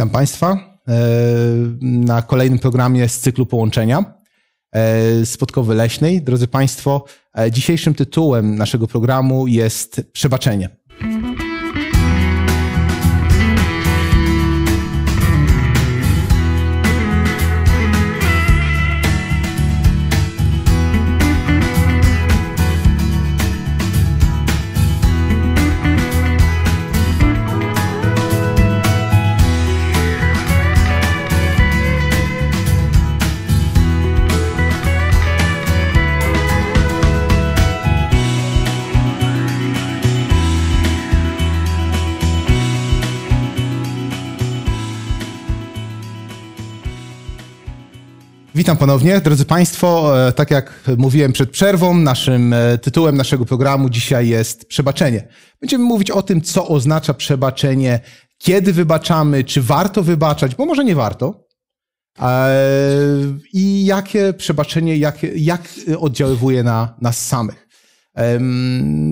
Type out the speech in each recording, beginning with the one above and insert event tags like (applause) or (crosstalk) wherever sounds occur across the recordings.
Witam Państwa e, na kolejnym programie z cyklu połączenia e, Spotkowy Leśnej. Drodzy Państwo, e, dzisiejszym tytułem naszego programu jest przebaczenie. Witam ponownie. Drodzy Państwo, e, tak jak mówiłem przed przerwą, naszym e, tytułem naszego programu dzisiaj jest przebaczenie. Będziemy mówić o tym, co oznacza przebaczenie, kiedy wybaczamy, czy warto wybaczać, bo może nie warto. E, I jakie przebaczenie, jak, jak oddziaływuje na nas samych.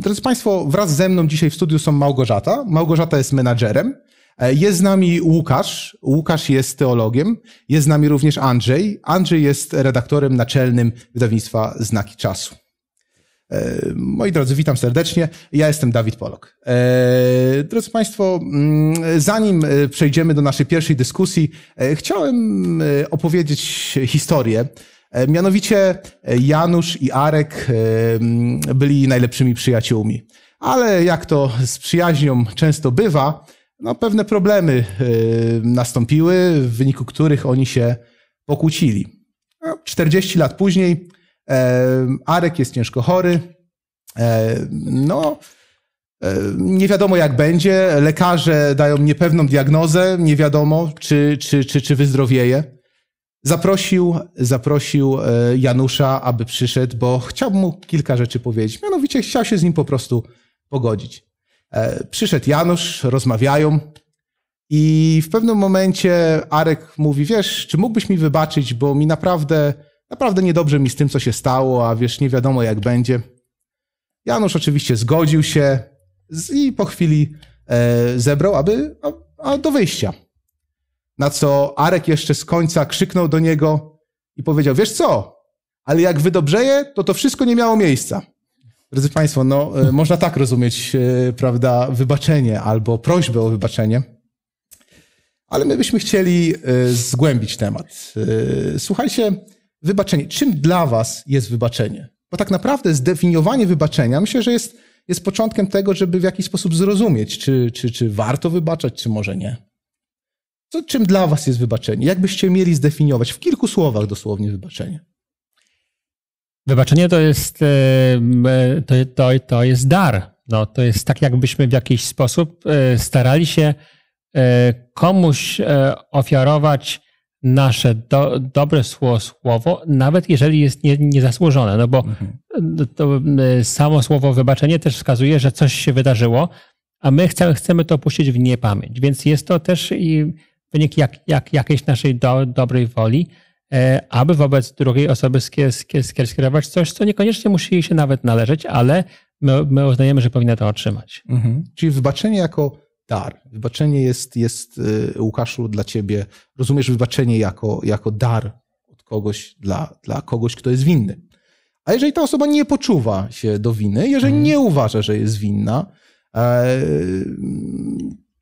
Drodzy Państwo, wraz ze mną dzisiaj w studiu są Małgorzata. Małgorzata jest menadżerem. E, jest z nami Łukasz. Łukasz jest teologiem. Jest z nami również Andrzej. Andrzej jest redaktorem naczelnym wydawnictwa Znaki Czasu. E, moi drodzy, witam serdecznie. Ja jestem Dawid Polok. E, drodzy Państwo, mm, zanim przejdziemy do naszej pierwszej dyskusji, chciałem opowiedzieć historię. Mianowicie Janusz i Arek byli najlepszymi przyjaciółmi. Ale jak to z przyjaźnią często bywa, no, pewne problemy y, nastąpiły, w wyniku których oni się pokłócili. 40 no, lat później e, Arek jest ciężko chory. E, no, e, nie wiadomo jak będzie. Lekarze dają niepewną diagnozę, nie wiadomo czy, czy, czy, czy wyzdrowieje. Zaprosił, zaprosił Janusza, aby przyszedł, bo chciał mu kilka rzeczy powiedzieć. Mianowicie chciał się z nim po prostu pogodzić. E, przyszedł Janusz, rozmawiają i w pewnym momencie Arek mówi, wiesz, czy mógłbyś mi wybaczyć, bo mi naprawdę, naprawdę niedobrze mi z tym, co się stało, a wiesz, nie wiadomo jak będzie. Janusz oczywiście zgodził się i po chwili e, zebrał, aby a, a do wyjścia. Na co Arek jeszcze z końca krzyknął do niego i powiedział, wiesz co, ale jak wydobrzeje, to to wszystko nie miało miejsca. Drodzy Państwo, no, e, można tak rozumieć, e, prawda, wybaczenie albo prośbę o wybaczenie, ale my byśmy chcieli e, zgłębić temat. Słuchajcie, wybaczenie. Czym dla Was jest wybaczenie? Bo tak naprawdę zdefiniowanie wybaczenia myślę, że jest, jest początkiem tego, żeby w jakiś sposób zrozumieć, czy, czy, czy warto wybaczać, czy może nie. Co, czym dla Was jest wybaczenie? Jak byście mieli zdefiniować w kilku słowach dosłownie wybaczenie? Wybaczenie to jest, e, e, to, to, to jest dar. No, to jest tak, jakbyśmy w jakiś sposób e, starali się komuś ofiarować nasze do, dobre słowo, słowo, nawet jeżeli jest nie, niezasłużone, no bo mhm. samo słowo wybaczenie też wskazuje, że coś się wydarzyło, a my chcemy, chcemy to opuścić w niepamięć. Więc jest to też i wynik jak, jak, jakiejś naszej do, dobrej woli. E, aby wobec drugiej osoby skierować coś, co niekoniecznie musi jej się nawet należeć, ale my, my uznajemy, że powinna to otrzymać. Mhm. Czyli wybaczenie jako dar. Wybaczenie jest, jest y, Łukaszu, dla ciebie. Rozumiesz wybaczenie jako, jako dar od kogoś dla, dla kogoś, kto jest winny. A jeżeli ta osoba nie poczuwa się do winy, jeżeli mhm. nie uważa, że jest winna, e,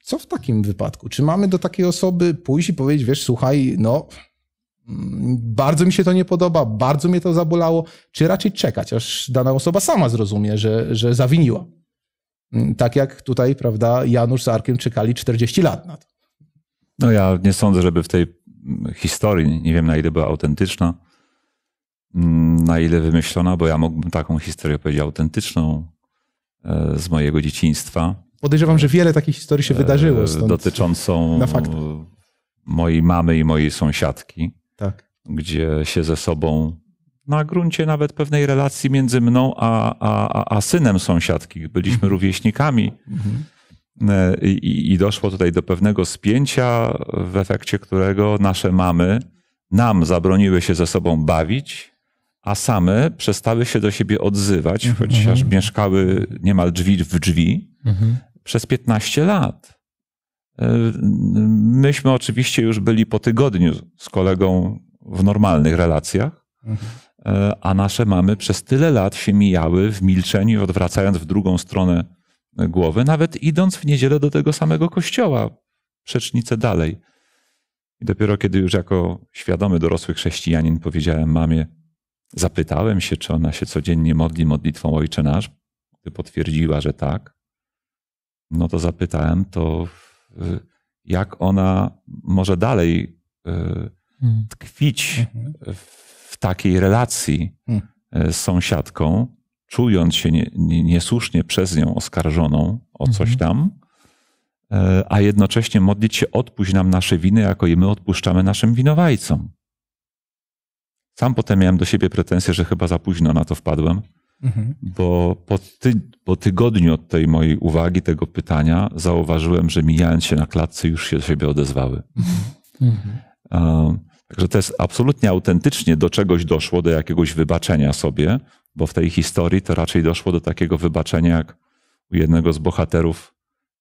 co w takim wypadku? Czy mamy do takiej osoby pójść i powiedzieć, wiesz, słuchaj, no bardzo mi się to nie podoba, bardzo mnie to zabolało, czy raczej czekać, aż dana osoba sama zrozumie, że, że zawiniła. Mm, tak jak tutaj, prawda, Janusz z Arkiem czekali 40 lat na to. No ja nie sądzę, żeby w tej historii, nie wiem na ile była autentyczna, mm, na ile wymyślona, bo ja mógłbym taką historię powiedzieć autentyczną e, z mojego dzieciństwa. Podejrzewam, że wiele takich historii się e, wydarzyło. dotyczącą mojej mamy i mojej sąsiadki tak. gdzie się ze sobą na gruncie nawet pewnej relacji między mną a, a, a synem sąsiadki. Byliśmy mhm. rówieśnikami mhm. E, I, I, doszło tutaj do pewnego spięcia, w efekcie którego nasze mamy nam zabroniły się ze sobą bawić, a same przestały się do siebie odzywać, chociaż mhm. mieszkały niemal drzwi w drzwi przez 15 lat. Myśmy oczywiście już byli po tygodniu z kolegą w normalnych relacjach, a nasze mamy przez tyle lat się mijały w milczeniu, odwracając w drugą stronę głowy, nawet idąc w niedzielę do tego samego kościoła, przecznicę dalej. I dopiero kiedy już jako świadomy dorosły chrześcijanin powiedziałem mamie, zapytałem się, czy ona się codziennie modli modlitwą Ojcze Nasz, gdy potwierdziła, że tak, no to zapytałem, to Y, jak ona może dalej y, hmm. tkwić mhm. w takiej relacji hmm. y, z sąsiadką, czując się niesłusznie przez nią oskarżoną o coś mhm. tam, a jednocześnie modlić się odpuść nam nasze winy, jako i my odpuszczamy naszym winowajcom. Sam potem miałem do siebie pretensje, że chyba za późno na to wpadłem. Mhm. Bo po, ty, po tygodniu od tej mojej uwagi, tego pytania, zauważyłem, że mijając się na klatce, już się do siebie odezwały. Mhm. mhm. także to jest absolutnie autentycznie do czegoś doszło, do jakiegoś wybaczenia sobie, bo w tej historii to raczej doszło do takiego wybaczenia, jak u jednego z bohaterów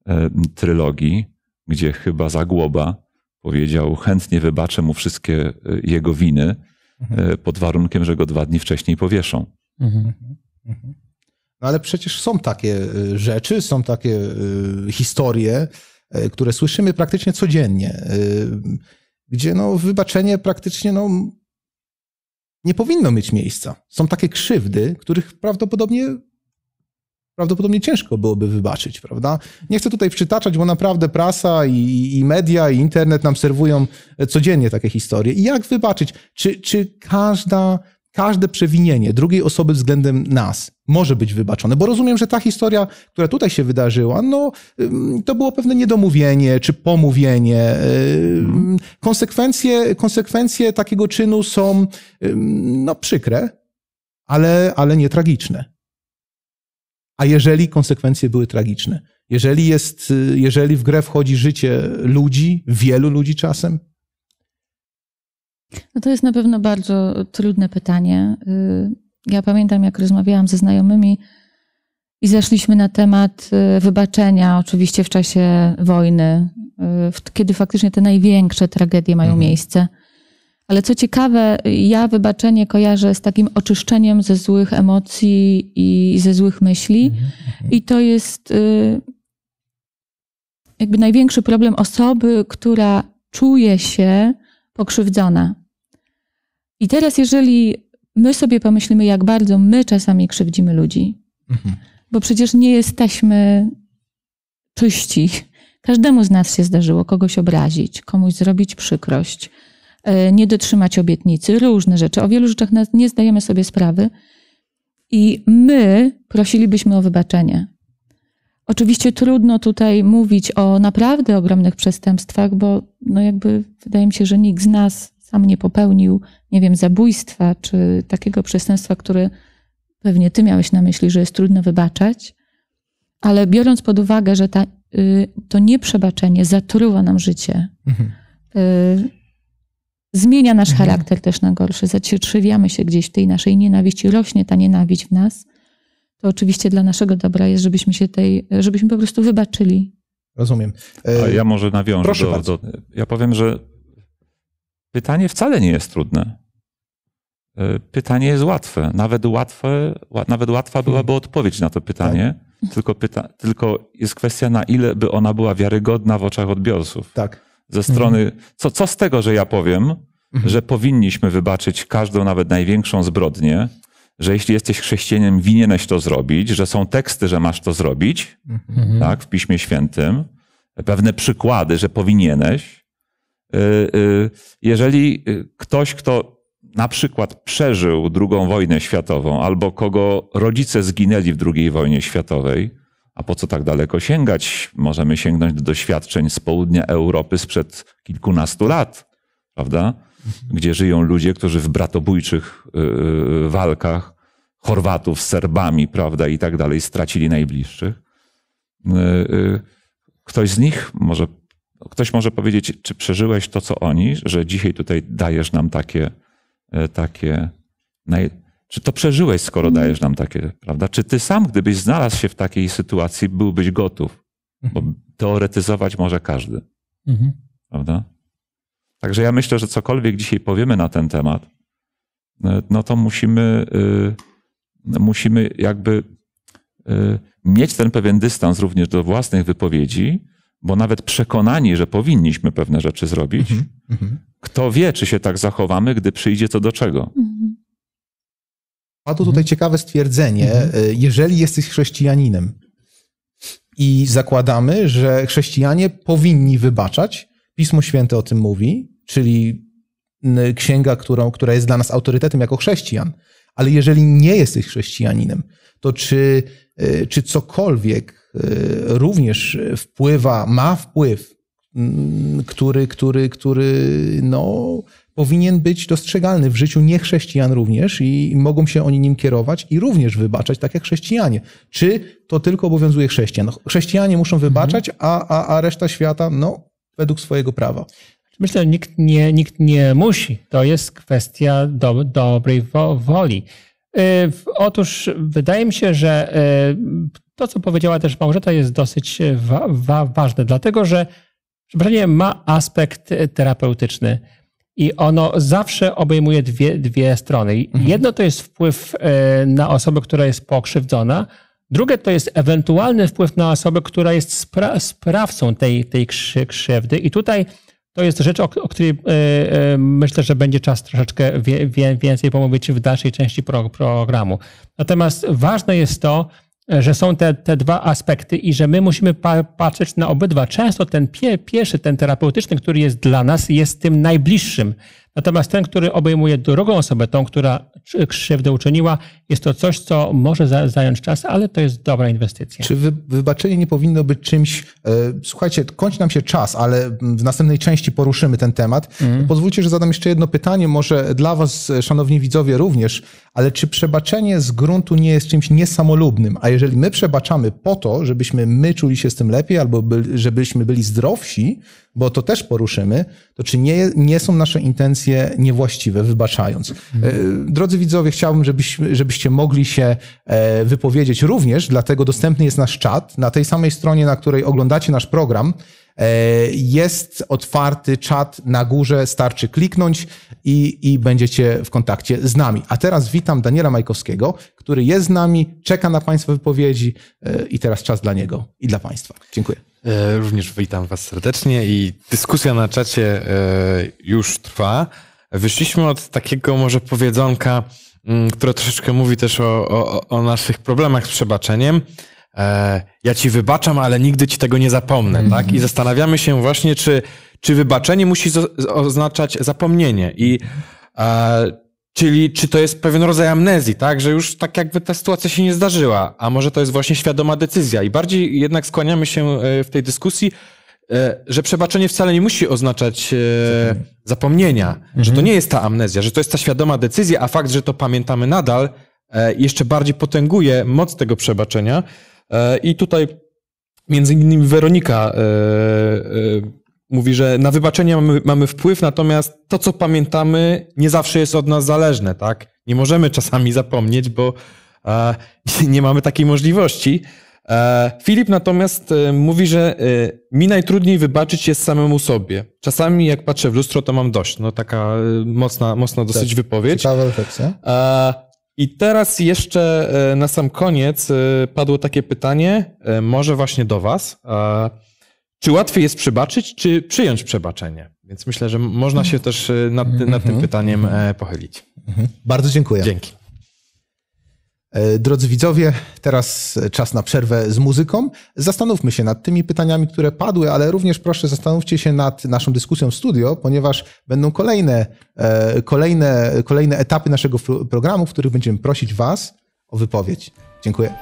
e, trylogii, gdzie chyba Zagłoba powiedział: Chętnie wybaczę mu wszystkie e, jego winy, mhm. E, pod warunkiem, że go dwa dni wcześniej powieszą. Mhm. Mhm. No ale przecież są takie y, rzeczy, są takie y, historie, y, które słyszymy praktycznie codziennie, gdzie no wybaczenie praktycznie no nie powinno mieć miejsca. Są takie krzywdy, których prawdopodobnie prawdopodobnie ciężko byłoby wybaczyć, prawda? Nie chcę tutaj przytaczać, bo naprawdę prasa i, i, media i internet nam serwują e, codziennie takie historie. I jak wybaczyć? Czy, czy każda każde przewinienie drugiej osoby względem nas może być wybaczone, bo rozumiem, że ta historia, która tutaj się wydarzyła, no to było pewne niedomówienie czy pomówienie. Konsekwencje, konsekwencje takiego czynu są no przykre, ale, ale nie tragiczne. A jeżeli konsekwencje były tragiczne, jeżeli jest, y, jeżeli w grę wchodzi życie ludzi, wielu ludzi czasem, no to jest na pewno bardzo trudne pytanie. Y, ja pamiętam, jak rozmawiałam ze znajomymi i zeszliśmy na temat y, wybaczenia, oczywiście w czasie wojny, y, kiedy faktycznie te największe tragedie mają mhm. miejsce. Ale co ciekawe, ja wybaczenie kojarzę z takim oczyszczeniem ze złych emocji i ze złych myśli. Mhm, mhm. I to jest jakby największy problem osoby, która czuje się pokrzywdzona. I teraz, jeżeli my sobie pomyślimy, jak bardzo my czasami krzywdzimy ludzi, mhm. bo przecież nie jesteśmy czyści. Każdemu z nas się zdarzyło kogoś obrazić, komuś zrobić przykrość, e, nie dotrzymać obietnicy, różne rzeczy. O wielu rzeczach nie zdajemy sobie sprawy. I my prosilibyśmy o wybaczenie. Oczywiście trudno tutaj mówić o naprawdę ogromnych przestępstwach, bo no jakby wydaje mi się, że nikt z nas sam nie popełnił, nie wiem, zabójstwa czy takiego przestępstwa, które pewnie ty miałeś na myśli, że jest trudno wybaczać. Ale biorąc pod uwagę, że ta, y, to nieprzebaczenie zatruwa nam życie, mhm. y, zmienia nasz mhm. charakter też na gorszy, zacietrzewiamy się gdzieś w tej naszej nienawiści, rośnie ta nienawiść w nas – to oczywiście dla naszego dobra jest, żebyśmy się tej, żebyśmy po prostu wybaczyli. Rozumiem. A ja e, może nawiążę Proszę do, bardzo. do. Ja powiem, że pytanie wcale nie jest trudne. E, pytanie jest łatwe. Nawet, łatwe, nawet łatwa byłaby hmm. odpowiedź na to pytanie. Tak. Tylko, pyta, tylko jest kwestia, na ile by ona była wiarygodna w oczach odbiorców. Tak. Ze strony, mhm. co, co z tego, że ja powiem, mhm. że powinniśmy wybaczyć każdą, nawet największą zbrodnię, że jeśli jesteś chrześcijanem, winieneś to zrobić, że są teksty, że masz to zrobić, mhm. tak, w Piśmie Świętym, pewne przykłady, że powinieneś. Y, y, jeżeli y, ktoś, kto na przykład przeżył II wojnę światową, albo kogo rodzice zginęli w II wojnie światowej, a po co tak daleko sięgać? Możemy sięgnąć do doświadczeń z południa Europy sprzed kilkunastu lat, prawda? gdzie żyją ludzie, którzy w bratobójczych y, y, walkach Chorwatów z Serbami, prawda, i tak dalej, stracili najbliższych. Y, ktoś z nich może, ktoś może powiedzieć, czy przeżyłeś to, co oni, że dzisiaj tutaj dajesz nam takie, takie, czy to przeżyłeś, skoro mhm. dajesz nam takie, prawda? Czy ty sam, gdybyś znalazł się w takiej sytuacji, byłbyś gotów? Bo mhm. teoretyzować może każdy, mhm. prawda? Także ja myślę, że cokolwiek dzisiaj powiemy na ten temat, e, no to musimy, e, musimy jakby e, mieć ten pewien dystans również do własnych wypowiedzi, bo nawet przekonani, że powinniśmy pewne rzeczy zrobić, mhm, mhm. kto wie, czy się tak zachowamy, gdy przyjdzie to do czego. Ma mhm. tu Padło tutaj ciekawe stwierdzenie, jeżeli jesteś chrześcijaninem i zakładamy, że chrześcijanie powinni wybaczać, Pismo Święte o tym mówi, czyli księga, którą, która jest dla nas autorytetem jako chrześcijan. Ale jeżeli nie jesteś chrześcijaninem, to czy, y, czy cokolwiek y, również wpływa, ma wpływ, mm, który, który, który no, powinien być dostrzegalny w życiu niechrześcijan również i mogą się oni nim kierować i również wybaczać, tak jak chrześcijanie. Czy to tylko obowiązuje chrześcijan? No, chrześcijanie muszą mhm. wybaczać, a, a, a reszta świata, no, według swojego prawa. Myślę, że nikt nie, nikt nie musi. To jest kwestia do, dobrej woli. Y, otóż wydaje mi się, że y, to, co powiedziała też Małgorzata, jest dosyć y, wa wa ważne, dlatego że wrażenie ma aspekt terapeutyczny i ono zawsze obejmuje dwie, dwie strony. Mhm. Jedno to jest wpływ na osobę, która jest pokrzywdzona, drugie to jest ewentualny wpływ na osobę, która jest spra sprawcą tej, tej krzywdy. I tutaj to jest rzecz, o, o której e, e, myślę, że będzie czas troszeczkę wie, wie, więcej pomówić w dalszej części pro, programu. Natomiast ważne jest to, że są te, te dwa aspekty i że my musimy pa, patrzeć na obydwa. Często ten pie, pierwszy, ten terapeutyczny, który jest dla nas, jest tym najbliższym Natomiast ten, który obejmuje drugą osobę, tą, która krzywdę uczyniła, jest to coś, co może zająć czas, ale to jest dobra inwestycja. Czy wy, wybaczenie nie powinno być czymś. E, słuchajcie, kończy nam się czas, ale w następnej części poruszymy ten temat. Mm. Pozwólcie, że zadam jeszcze jedno pytanie, może dla Was, szanowni widzowie, również, ale czy przebaczenie z gruntu nie jest czymś niesamolubnym? A jeżeli my przebaczamy po to, żebyśmy my czuli się z tym lepiej albo by, żebyśmy byli zdrowsi, bo to też poruszymy, to czy nie, nie są nasze intencje niewłaściwe, wybaczając. E, drodzy widzowie, chciałbym, żebyście mogli się e, wypowiedzieć również, dlatego dostępny jest nasz czat na tej samej stronie, na której oglądacie nasz program. E, jest otwarty czat na górze, starczy kliknąć i, i będziecie w kontakcie z nami. A teraz witam Daniela Majkowskiego, który jest z nami, czeka na Państwa wypowiedzi i teraz czas dla niego i dla Państwa. Dziękuję. E, również witam Was serdecznie i dyskusja na czacie e, już trwa. Wyszliśmy od takiego może powiedzonka, mm, które troszeczkę mówi też o, o, o naszych problemach z przebaczeniem. E, ja ci wybaczam, ale nigdy ci tego nie zapomnę, mhm. tak? I zastanawiamy się właśnie, czy, czy wybaczenie musi oznaczać zapomnienie. I Czyli czy to jest pewien rodzaj amnezji, tak? Że już tak jakby ta sytuacja się nie zdarzyła, a może to jest właśnie świadoma decyzja. I bardziej jednak skłaniamy się e, w tej dyskusji, e, że przebaczenie wcale nie musi oznaczać e, zapomnienia, mhm. że to mhm. nie jest ta amnezja, że to jest ta świadoma decyzja, a fakt, że to pamiętamy nadal, jeszcze bardziej potęguje moc tego przebaczenia. I tutaj między innymi Weronika Mówi, że na wybaczenie mamy, mamy wpływ, natomiast to, co pamiętamy, nie zawsze jest od nas zależne, tak? Nie możemy czasami zapomnieć, bo e, (laughs) nie mamy takiej możliwości. E, Filip natomiast e, mówi, że e, mi najtrudniej wybaczyć jest samemu sobie. Czasami jak patrzę w lustro, to mam dość. No taka e, mocna, mocna tak. dosyć tak. wypowiedź. Ciekawa refleksja. E, I teraz jeszcze na sam koniec padło takie pytanie, może właśnie do Was czy łatwiej jest przebaczyć, czy przyjąć przebaczenie? Więc myślę, że można się też y, nad, mhm. nad mm -hmm. tym pytaniem e, pochylić. Mm -hmm. Bardzo dziękuję. Dzięki. E, drodzy widzowie, teraz czas na przerwę z muzyką. Zastanówmy się nad tymi pytaniami, które padły, ale również proszę zastanówcie się nad naszą dyskusją w studio, ponieważ będą kolejne, e, kolejne, kolejne etapy naszego programu, w których będziemy prosić Was o wypowiedź. Dziękuję.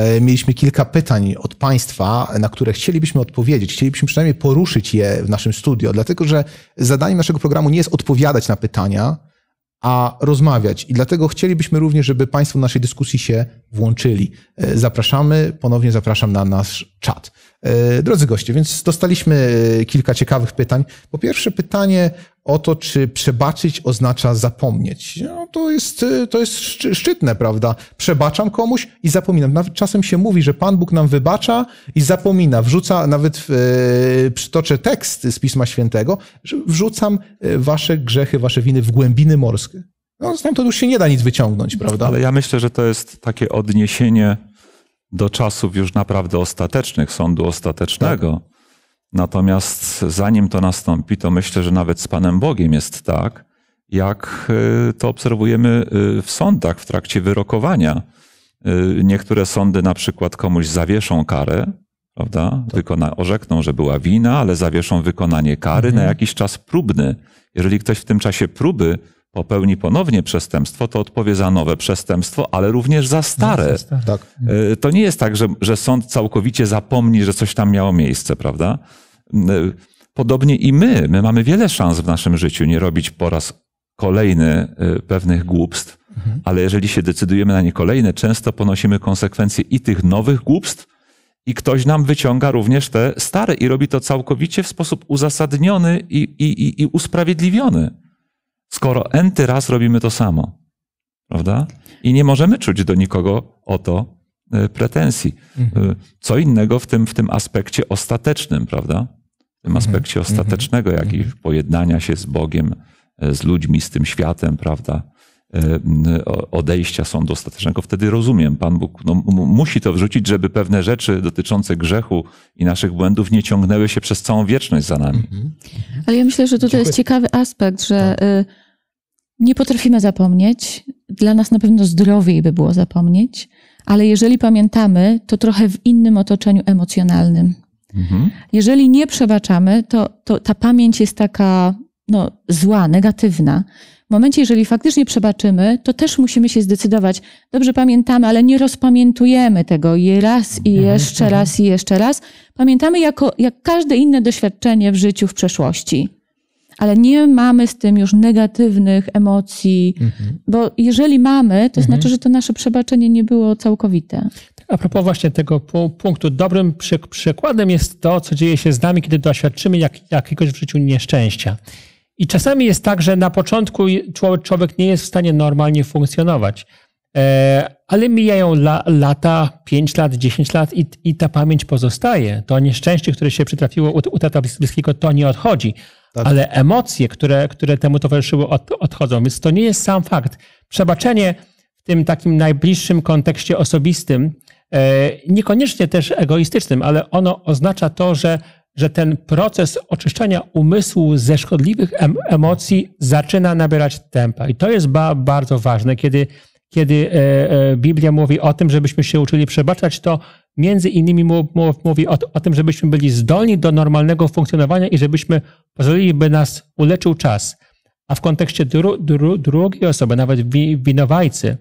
E, mieliśmy kilka pytań od Państwa, na które chcielibyśmy odpowiedzieć. Chcielibyśmy przynajmniej poruszyć je w naszym studio, dlatego że zadaniem naszego programu nie jest odpowiadać na pytania, a rozmawiać. I dlatego chcielibyśmy również, żeby Państwo w naszej dyskusji się włączyli. E, zapraszamy, ponownie zapraszam na nasz czat. E, drodzy goście, więc dostaliśmy e, kilka ciekawych pytań. Po pierwsze pytanie o to, czy przebaczyć oznacza zapomnieć. No, to, jest, e, to jest szczytne, prawda? Przebaczam komuś i zapominam. Nawet czasem się mówi, że Pan Bóg nam wybacza i zapomina. Wrzuca, nawet e, przytoczę tekst z Pisma Świętego, że wrzucam wasze grzechy, wasze winy w głębiny morskie. No, stamtąd już się nie da nic wyciągnąć, prawda? Ale ja myślę, że to jest takie odniesienie do czasów już naprawdę ostatecznych, sądu ostatecznego. Tak. Natomiast zanim to nastąpi, to myślę, że nawet z Panem Bogiem jest tak, jak y, to obserwujemy y, w sądach w trakcie wyrokowania. Y, niektóre sądy na przykład komuś zawieszą karę, prawda? Tak. Wykona, orzekną, że była wina, ale zawieszą wykonanie kary mhm. na jakiś czas próbny. Jeżeli ktoś w tym czasie próby popełni ponownie przestępstwo, to odpowie za nowe przestępstwo, ale również za stare. No, tak. Y, to nie jest tak, że, że sąd całkowicie zapomni, że coś tam miało miejsce, prawda? Y, podobnie i my. My mamy wiele szans w naszym życiu nie robić po raz kolejny y, pewnych głupstw, mhm. ale jeżeli się decydujemy na nie kolejne, często ponosimy konsekwencje i tych nowych głupstw, i ktoś nam wyciąga również te stare i robi to całkowicie w sposób uzasadniony i, i, i usprawiedliwiony skoro enty raz robimy to samo, prawda? I nie możemy czuć do nikogo o to e, pretensji. Mhm. E, co innego w tym, w tym aspekcie ostatecznym, prawda? W tym mhm. aspekcie mhm. ostatecznego, jak i pojednania się z Bogiem, e, z ludźmi, z tym światem, prawda? odejścia sądu ostatecznego, wtedy rozumiem, Pan Bóg no, musi to wrzucić, żeby pewne rzeczy dotyczące grzechu i naszych błędów nie ciągnęły się przez całą wieczność za nami. Ale ja myślę, że tutaj Dziękuję. jest ciekawy aspekt, że tak. Y, nie potrafimy zapomnieć. Dla nas na pewno zdrowiej by było zapomnieć, ale jeżeli pamiętamy, to trochę w innym otoczeniu emocjonalnym. Mhm. Jeżeli nie przebaczamy, to, to ta pamięć jest taka no, zła, negatywna. W momencie, jeżeli faktycznie przebaczymy, to też musimy się zdecydować. Dobrze pamiętamy, ale nie rozpamiętujemy tego i raz, i mhm, jeszcze mhm. raz, i jeszcze raz. Pamiętamy jako, jak każde inne doświadczenie w życiu w przeszłości ale nie mamy z tym już negatywnych emocji, mhm. bo jeżeli mamy, to mhm. znaczy, że to nasze przebaczenie nie było całkowite. Tak, a propos właśnie tego punktu, dobrym przykładem jest to, co dzieje się z nami, kiedy doświadczymy jak, jakiegoś w życiu nieszczęścia. I czasami jest tak, że na początku człowiek nie jest w stanie normalnie funkcjonować, e, ale mijają la, lata, 5 lat, 10 lat i, i, ta pamięć pozostaje. To nieszczęście, które się przytrafiło u, u tata bliskiego, to nie odchodzi tak. ale emocje, które, które temu towarzyszyły, od, odchodzą. Więc to nie jest sam fakt. Przebaczenie w tym takim najbliższym kontekście osobistym, e, niekoniecznie też egoistycznym, ale ono oznacza to, że, że ten proces oczyszczania umysłu ze szkodliwych em, emocji zaczyna nabierać tempa. I to jest ba, bardzo ważne, kiedy kiedy e, e, Biblia mówi o tym, żebyśmy się uczyli przebaczać, to między innymi mówi o, o, tym, żebyśmy byli zdolni do normalnego funkcjonowania i żebyśmy pozwolili, by nas uleczył czas. A w kontekście dru, dru, drugiej osoby, nawet winowajcy,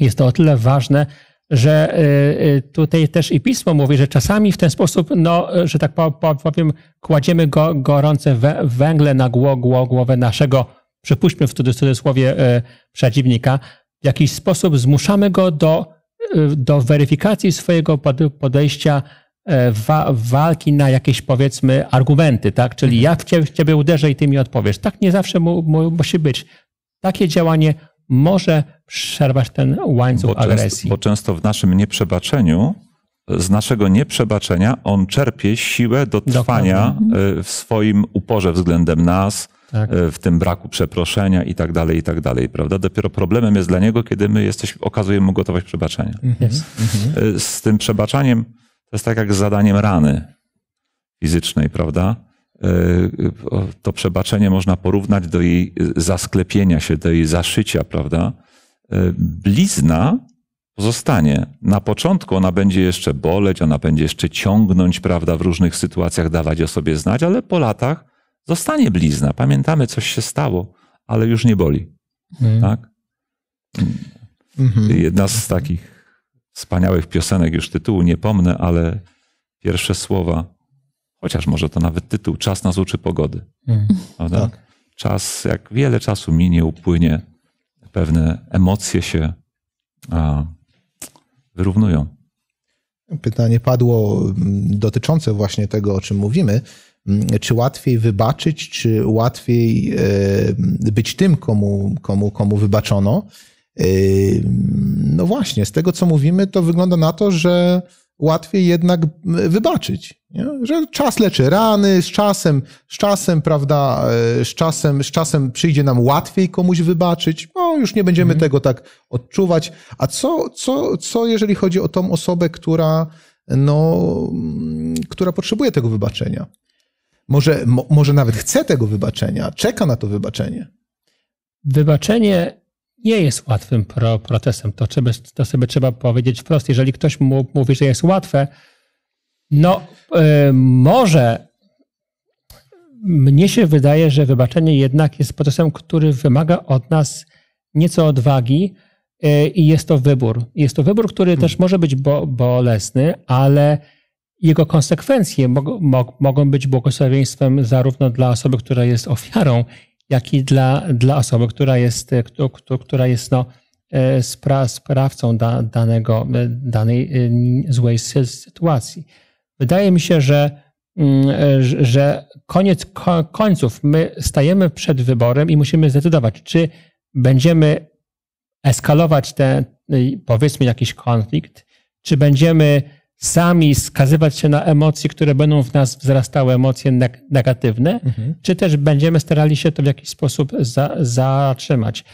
jest to o tyle ważne, że y, y, tutaj też i pismo mówi, że czasami w ten sposób, no, że tak powiem, kładziemy go, gorące węgle na głowę naszego, przypuśćmy w cudzysłowie, y, przeciwnika. W jakiś sposób zmuszamy go do do weryfikacji swojego podejścia e, wa walki na jakieś powiedzmy argumenty, tak? Czyli mhm. ja w ciebie, w ciebie uderzę i ty mi odpowiesz. Tak nie zawsze mu, mu musi być. Takie działanie może przerwać ten łańcuch bo agresji. Często, bo często w naszym nieprzebaczeniu, z naszego nieprzebaczenia on czerpie siłę do trwania Dokładnie. E, w swoim uporze względem nas, tak. E, w tym braku przeproszenia i tak dalej, i tak dalej, prawda? Dopiero problemem jest dla niego, kiedy my jesteśmy, okazujemy mu gotowość przebaczenia. Mhm. Mhm. E, z tym przebaczaniem to jest tak jak z zadaniem rany fizycznej, prawda? E, to przebaczenie można porównać do jej zasklepienia się, do jej zaszycia, prawda? Blizna pozostanie. Na początku ona będzie jeszcze boleć, ona będzie jeszcze ciągnąć, prawda, w różnych sytuacjach dawać o sobie znać, ale po latach Zostanie blizna, pamiętamy, coś się stało, ale już nie boli. Mm. Tak? Mm-hmm. Jedna z takich wspaniałych piosenek, już tytułu nie pomnę, ale pierwsze słowa, chociaż może to nawet tytuł, czas nas uczy pogody. Mm. Tak. Czas, jak wiele czasu minie, upłynie, pewne emocje się a, wyrównują. Pytanie padło mm, dotyczące właśnie tego, o czym mówimy. Mm, czy łatwiej wybaczyć, czy łatwiej e, być tym, komu, komu, komu wybaczono. E, no właśnie, z tego co mówimy, to wygląda na to, że łatwiej jednak e, wybaczyć. Nie? Że czas leczy rany, z czasem, z czasem, prawda, z czasem, z czasem przyjdzie nam łatwiej komuś wybaczyć, no już nie będziemy mhm. tego tak odczuwać. A co, co, co jeżeli chodzi o tą osobę, która, no, mm, która potrzebuje tego wybaczenia? może, mo, może nawet chce tego wybaczenia, czeka na to wybaczenie. Wybaczenie nie jest łatwym pro, procesem. To, trzeba, to sobie trzeba powiedzieć wprost. Jeżeli ktoś mu mówi, że jest łatwe, no e, może mnie się wydaje, że wybaczenie jednak jest procesem, który wymaga od nas nieco odwagi e, i jest to wybór. Jest to wybór, który hmm. też może być bo, bolesny, ale jego konsekwencje mog, mog, mogą być błogosławieństwem zarówno dla osoby, która jest ofiarą, jak i dla, dla osoby, która jest, e, która jest no, e, spra, sprawcą da, danego, e, danej złej sytuacji. Wydaje mi się, że, mm, że koniec końców my stajemy przed wyborem i musimy zdecydować, czy będziemy eskalować ten, powiedzmy, jakiś konflikt, czy będziemy sami skazywać się na emocje, które będą w nas wzrastały, emocje negatywne, mhm. czy też będziemy starali się to w jakiś sposób za, zatrzymać.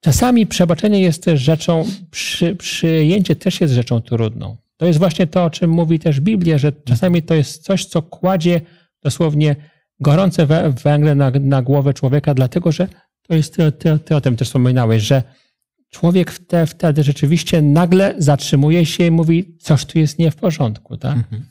Czasami przebaczenie jest też rzeczą, przy, przyjęcie też jest rzeczą trudną. To jest właśnie to, o czym mówi też Biblia, że czasami to jest coś, co kładzie dosłownie gorące węgle na, na głowę człowieka, dlatego że to jest, ty, ty, ty o tym też wspominałeś, że człowiek wtedy, wtedy rzeczywiście nagle zatrzymuje się i mówi, coś tu jest nie w porządku. Tak? Mhm.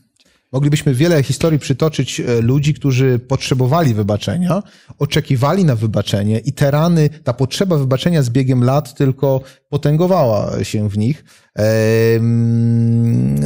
Moglibyśmy wiele historii przytoczyć e, ludzi, którzy potrzebowali wybaczenia, oczekiwali na wybaczenie i te rany, ta potrzeba wybaczenia z biegiem lat tylko potęgowała się w nich.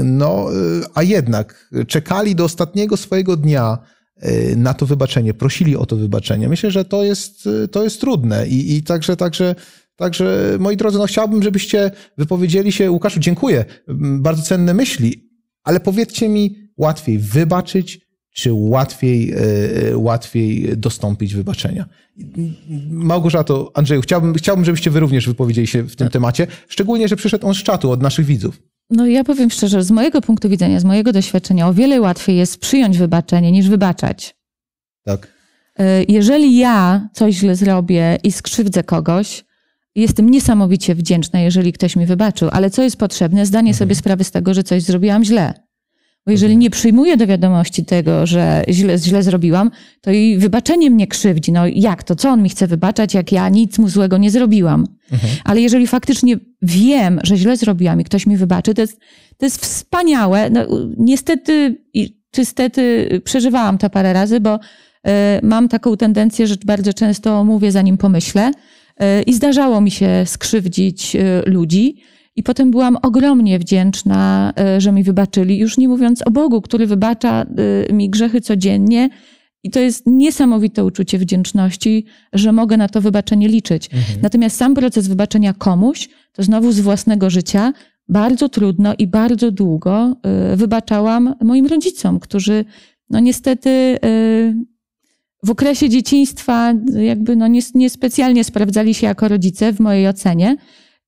No, e, a jednak czekali do ostatniego swojego dnia e, na to wybaczenie, prosili o to wybaczenie. Myślę, że to jest, to jest trudne i, i także, także Także, moi drodzy, no chciałbym, żebyście wypowiedzieli się, Łukaszu, dziękuję, mm, bardzo cenne myśli, ale powiedzcie mi, łatwiej wybaczyć, czy łatwiej, e, e, łatwiej dostąpić wybaczenia. Małgorzato, Andrzeju, chciałbym, chciałbym, żebyście wy również wypowiedzieli się w tym tak. temacie, szczególnie, że przyszedł on z czatu od naszych widzów. No ja powiem szczerze, z mojego punktu widzenia, z mojego doświadczenia, o wiele łatwiej jest przyjąć wybaczenie niż wybaczać. Tak. E, jeżeli ja coś źle zrobię i skrzywdzę kogoś, Jestem niesamowicie wdzięczna, jeżeli ktoś mi wybaczył, ale co jest potrzebne? Zdanie mhm. sobie sprawy z tego, że coś zrobiłam źle. Bo jeżeli mhm. nie przyjmuję do wiadomości tego, że źle, źle zrobiłam, to i wybaczenie mnie krzywdzi. No jak to? Co on mi chce wybaczać, jak ja nic mu złego nie zrobiłam? Mhm. Ale jeżeli faktycznie wiem, że źle zrobiłam i ktoś mi wybaczy, to jest, to jest wspaniałe. No, niestety, czystety przeżywałam to parę razy, bo y, mam taką tendencję, że bardzo często mówię zanim pomyślę. E, I zdarzało mi się skrzywdzić e, ludzi. I potem byłam ogromnie wdzięczna, e, że mi wybaczyli, już nie mówiąc o Bogu, który wybacza mi grzechy codziennie. I to jest niesamowite uczucie wdzięczności, że mogę na to wybaczenie liczyć. Mhm. Natomiast sam proces wybaczenia komuś, to znowu z własnego życia, bardzo trudno i bardzo długo wybaczałam moim rodzicom, którzy no niestety w okresie dzieciństwa jakby no nie, niespecjalnie sprawdzali się jako rodzice, w mojej ocenie.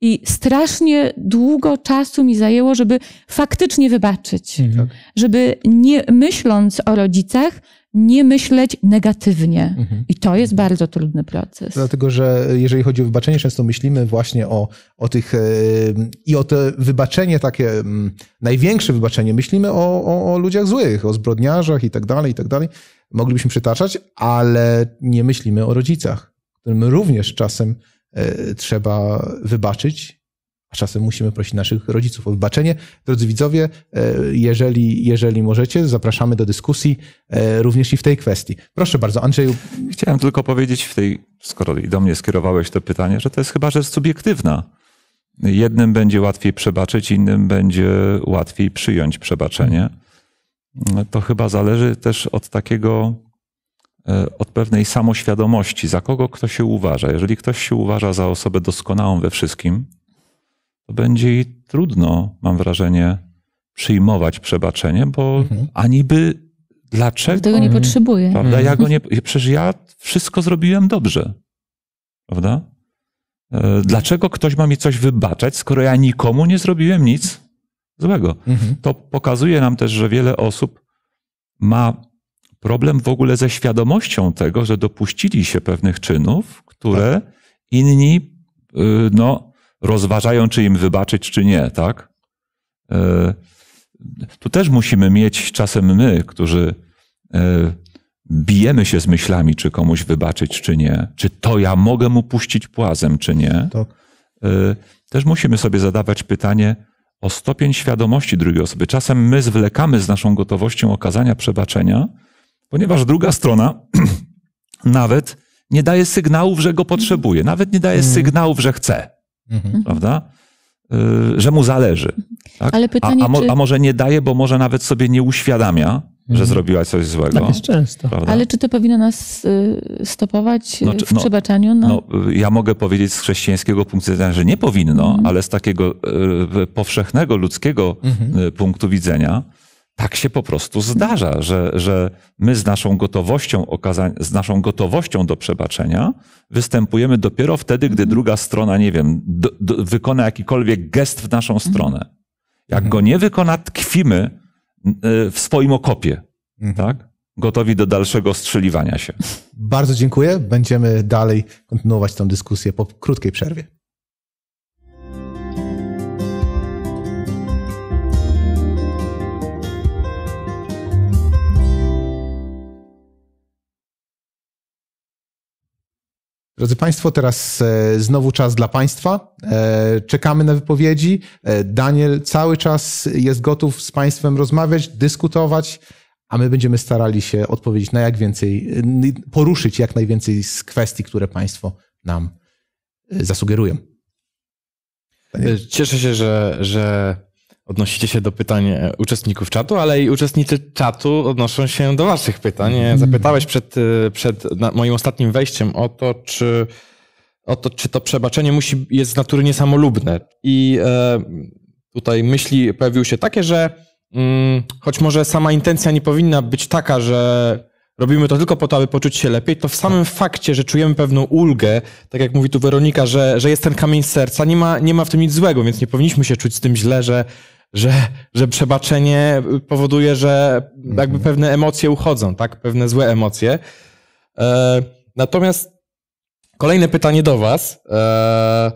I strasznie długo czasu mi zajęło, żeby faktycznie wybaczyć. Mhm. Tak. Żeby nie myśląc o rodzicach, nie myśleć negatywnie. Mhm. I to jest bardzo trudny proces. Dlatego, że jeżeli chodzi o wybaczenie, często myślimy właśnie o, o tych e, i o to wybaczenie takie, mm, największe wybaczenie, myślimy o, o, o ludziach złych, o zbrodniarzach i tak dalej, i tak dalej moglibyśmy przytaczać, ale nie myślimy o rodzicach, którym również czasem e, trzeba wybaczyć, a czasem musimy prosić naszych rodziców o wybaczenie. Drodzy widzowie, e, jeżeli, jeżeli możecie, zapraszamy do dyskusji e, również i w tej kwestii. Proszę bardzo, Andrzeju. Chciałem tylko powiedzieć w tej, skoro do mnie skierowałeś to pytanie, że to jest chyba rzecz subiektywna. Jednym będzie łatwiej przebaczyć, innym będzie łatwiej przyjąć przebaczenie to chyba zależy też od takiego, e, od pewnej samoświadomości, za kogo kto się uważa. Jeżeli ktoś się uważa za osobę doskonałą we wszystkim, to będzie jej trudno, mam wrażenie, przyjmować przebaczenie, bo mhm. ani by dlaczego. Tego nie mhm. potrzebuje. Prawda? Mhm. Ja go nie, przecież ja wszystko zrobiłem dobrze. Prawda? E, dlaczego ktoś ma mi coś wybaczać, skoro ja nikomu nie zrobiłem nic złego. Mhm. To pokazuje nam też, że wiele osób ma problem w ogóle ze świadomością tego, że dopuścili się pewnych czynów, które tak. inni y, no, rozważają, czy im wybaczyć, czy nie, tak? Y, tu też musimy mieć czasem my, którzy y, bijemy się z myślami, czy komuś wybaczyć, czy nie, czy to ja mogę mu puścić płazem, czy nie. Tak. Też musimy sobie zadawać pytanie, o stopień świadomości drugiej osoby. Czasem my zwlekamy z naszą gotowością okazania przebaczenia, ponieważ druga strona (clears throat) nawet nie daje sygnałów, że go potrzebuje, nawet nie daje mhm. sygnałów, że chce, mhm. prawda? Y, że mu zależy. Tak? Ale pytanie, a, a, mo, czy... a może nie daje, bo może nawet sobie nie uświadamia, że mhm. zrobiła coś złego. Tak no, jest często. Prawda? Ale czy to powinno nas y, stopować y, no, w no, przebaczaniu? No, no, ja mogę powiedzieć z chrześcijańskiego punktu widzenia, że nie powinno, mhm. ale z takiego powszechnego ludzkiego mhm. punktu widzenia tak się po prostu zdarza, że, że my z naszą, gotowością z naszą gotowością do przebaczenia występujemy dopiero wtedy, gdy druga strona, nie wiem, do, do, wykona jakikolwiek gest w naszą stronę. Jak go nie wykona, tkwimy Y, w swoim okopie, mhm. tak? Gotowi do dalszego strzeliwania się. Bardzo dziękuję. Będziemy dalej kontynuować tę dyskusję po krótkiej przerwie. Drodzy Państwo, teraz e, znowu czas dla Państwa. E, czekamy na wypowiedzi. E, Daniel cały czas jest gotów z Państwem rozmawiać, dyskutować, a my będziemy starali się odpowiedzieć na jak więcej, poruszyć jak najwięcej z kwestii, które Państwo nam zasugerują. Daniel. Cieszę się, że, że odnosicie się do pytań e, uczestników czatu, ale i uczestnicy czatu odnoszą się do waszych pytań. E, zapytałeś przed, e, przed moim ostatnim wejściem o to, czy, o to, czy to przebaczenie musi, jest z natury niesamolubne. I tutaj myśli pojawiły się takie, że mm, choć może sama intencja nie powinna być taka, że robimy to tylko po to, aby poczuć się lepiej, to w samym fakcie, że czujemy pewną ulgę, tak jak mówi tu Weronika, że, że jest ten kamień serca, nie ma, nie ma w tym nic złego, więc nie powinniśmy się czuć z tym źle, że, że, że przebaczenie powoduje, że jakby mhm. pewne emocje uchodzą, tak? Pewne złe emocje. E, natomiast kolejne pytanie do Was e,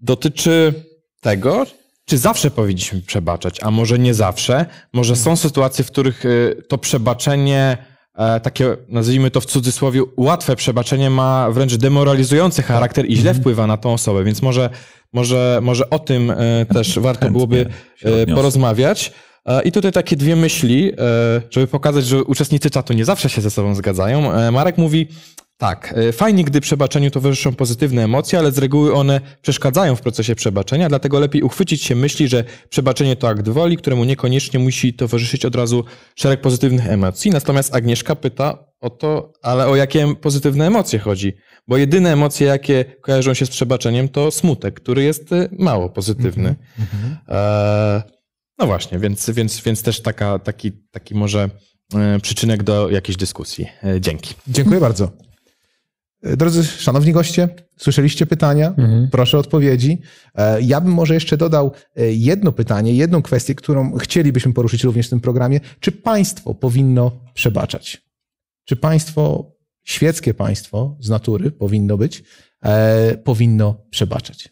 dotyczy tego, czy zawsze powinniśmy przebaczać, a może nie zawsze? Może są sytuacje, w których e, to przebaczenie E, takie, nazwijmy to w cudzysłowie, łatwe przebaczenie ma wręcz demoralizujący charakter i źle mhm. wpływa na tą osobę, więc może, może, może o tym e, też (laughs) warto byłoby e, porozmawiać. I tutaj takie dwie myśli, żeby pokazać, że uczestnicy czatu nie zawsze się ze sobą zgadzają. Marek mówi, tak, e, fajnie, gdy przebaczeniu towarzyszą pozytywne emocje, ale z reguły one przeszkadzają w procesie przebaczenia, dlatego lepiej uchwycić się myśli, że przebaczenie to akt woli, któremu niekoniecznie musi towarzyszyć od razu szereg pozytywnych emocji. Natomiast Agnieszka pyta o to, ale o jakie pozytywne emocje chodzi, bo jedyne emocje, jakie kojarzą się z przebaczeniem, to smutek, który jest e, mało pozytywny. Mhm, mhm. E, no właśnie, więc, więc, więc też taka, taki, taki może przyczynek do jakiejś dyskusji. Dzięki. Dziękuję bardzo. E, drodzy szanowni goście, słyszeliście pytania, mhm. proszę odpowiedzi. E, ja bym może jeszcze dodał e, jedno pytanie, jedną kwestię, którą chcielibyśmy poruszyć również w tym programie. Czy państwo powinno przebaczać? Czy państwo, świeckie państwo z natury powinno być, powinno przebaczać?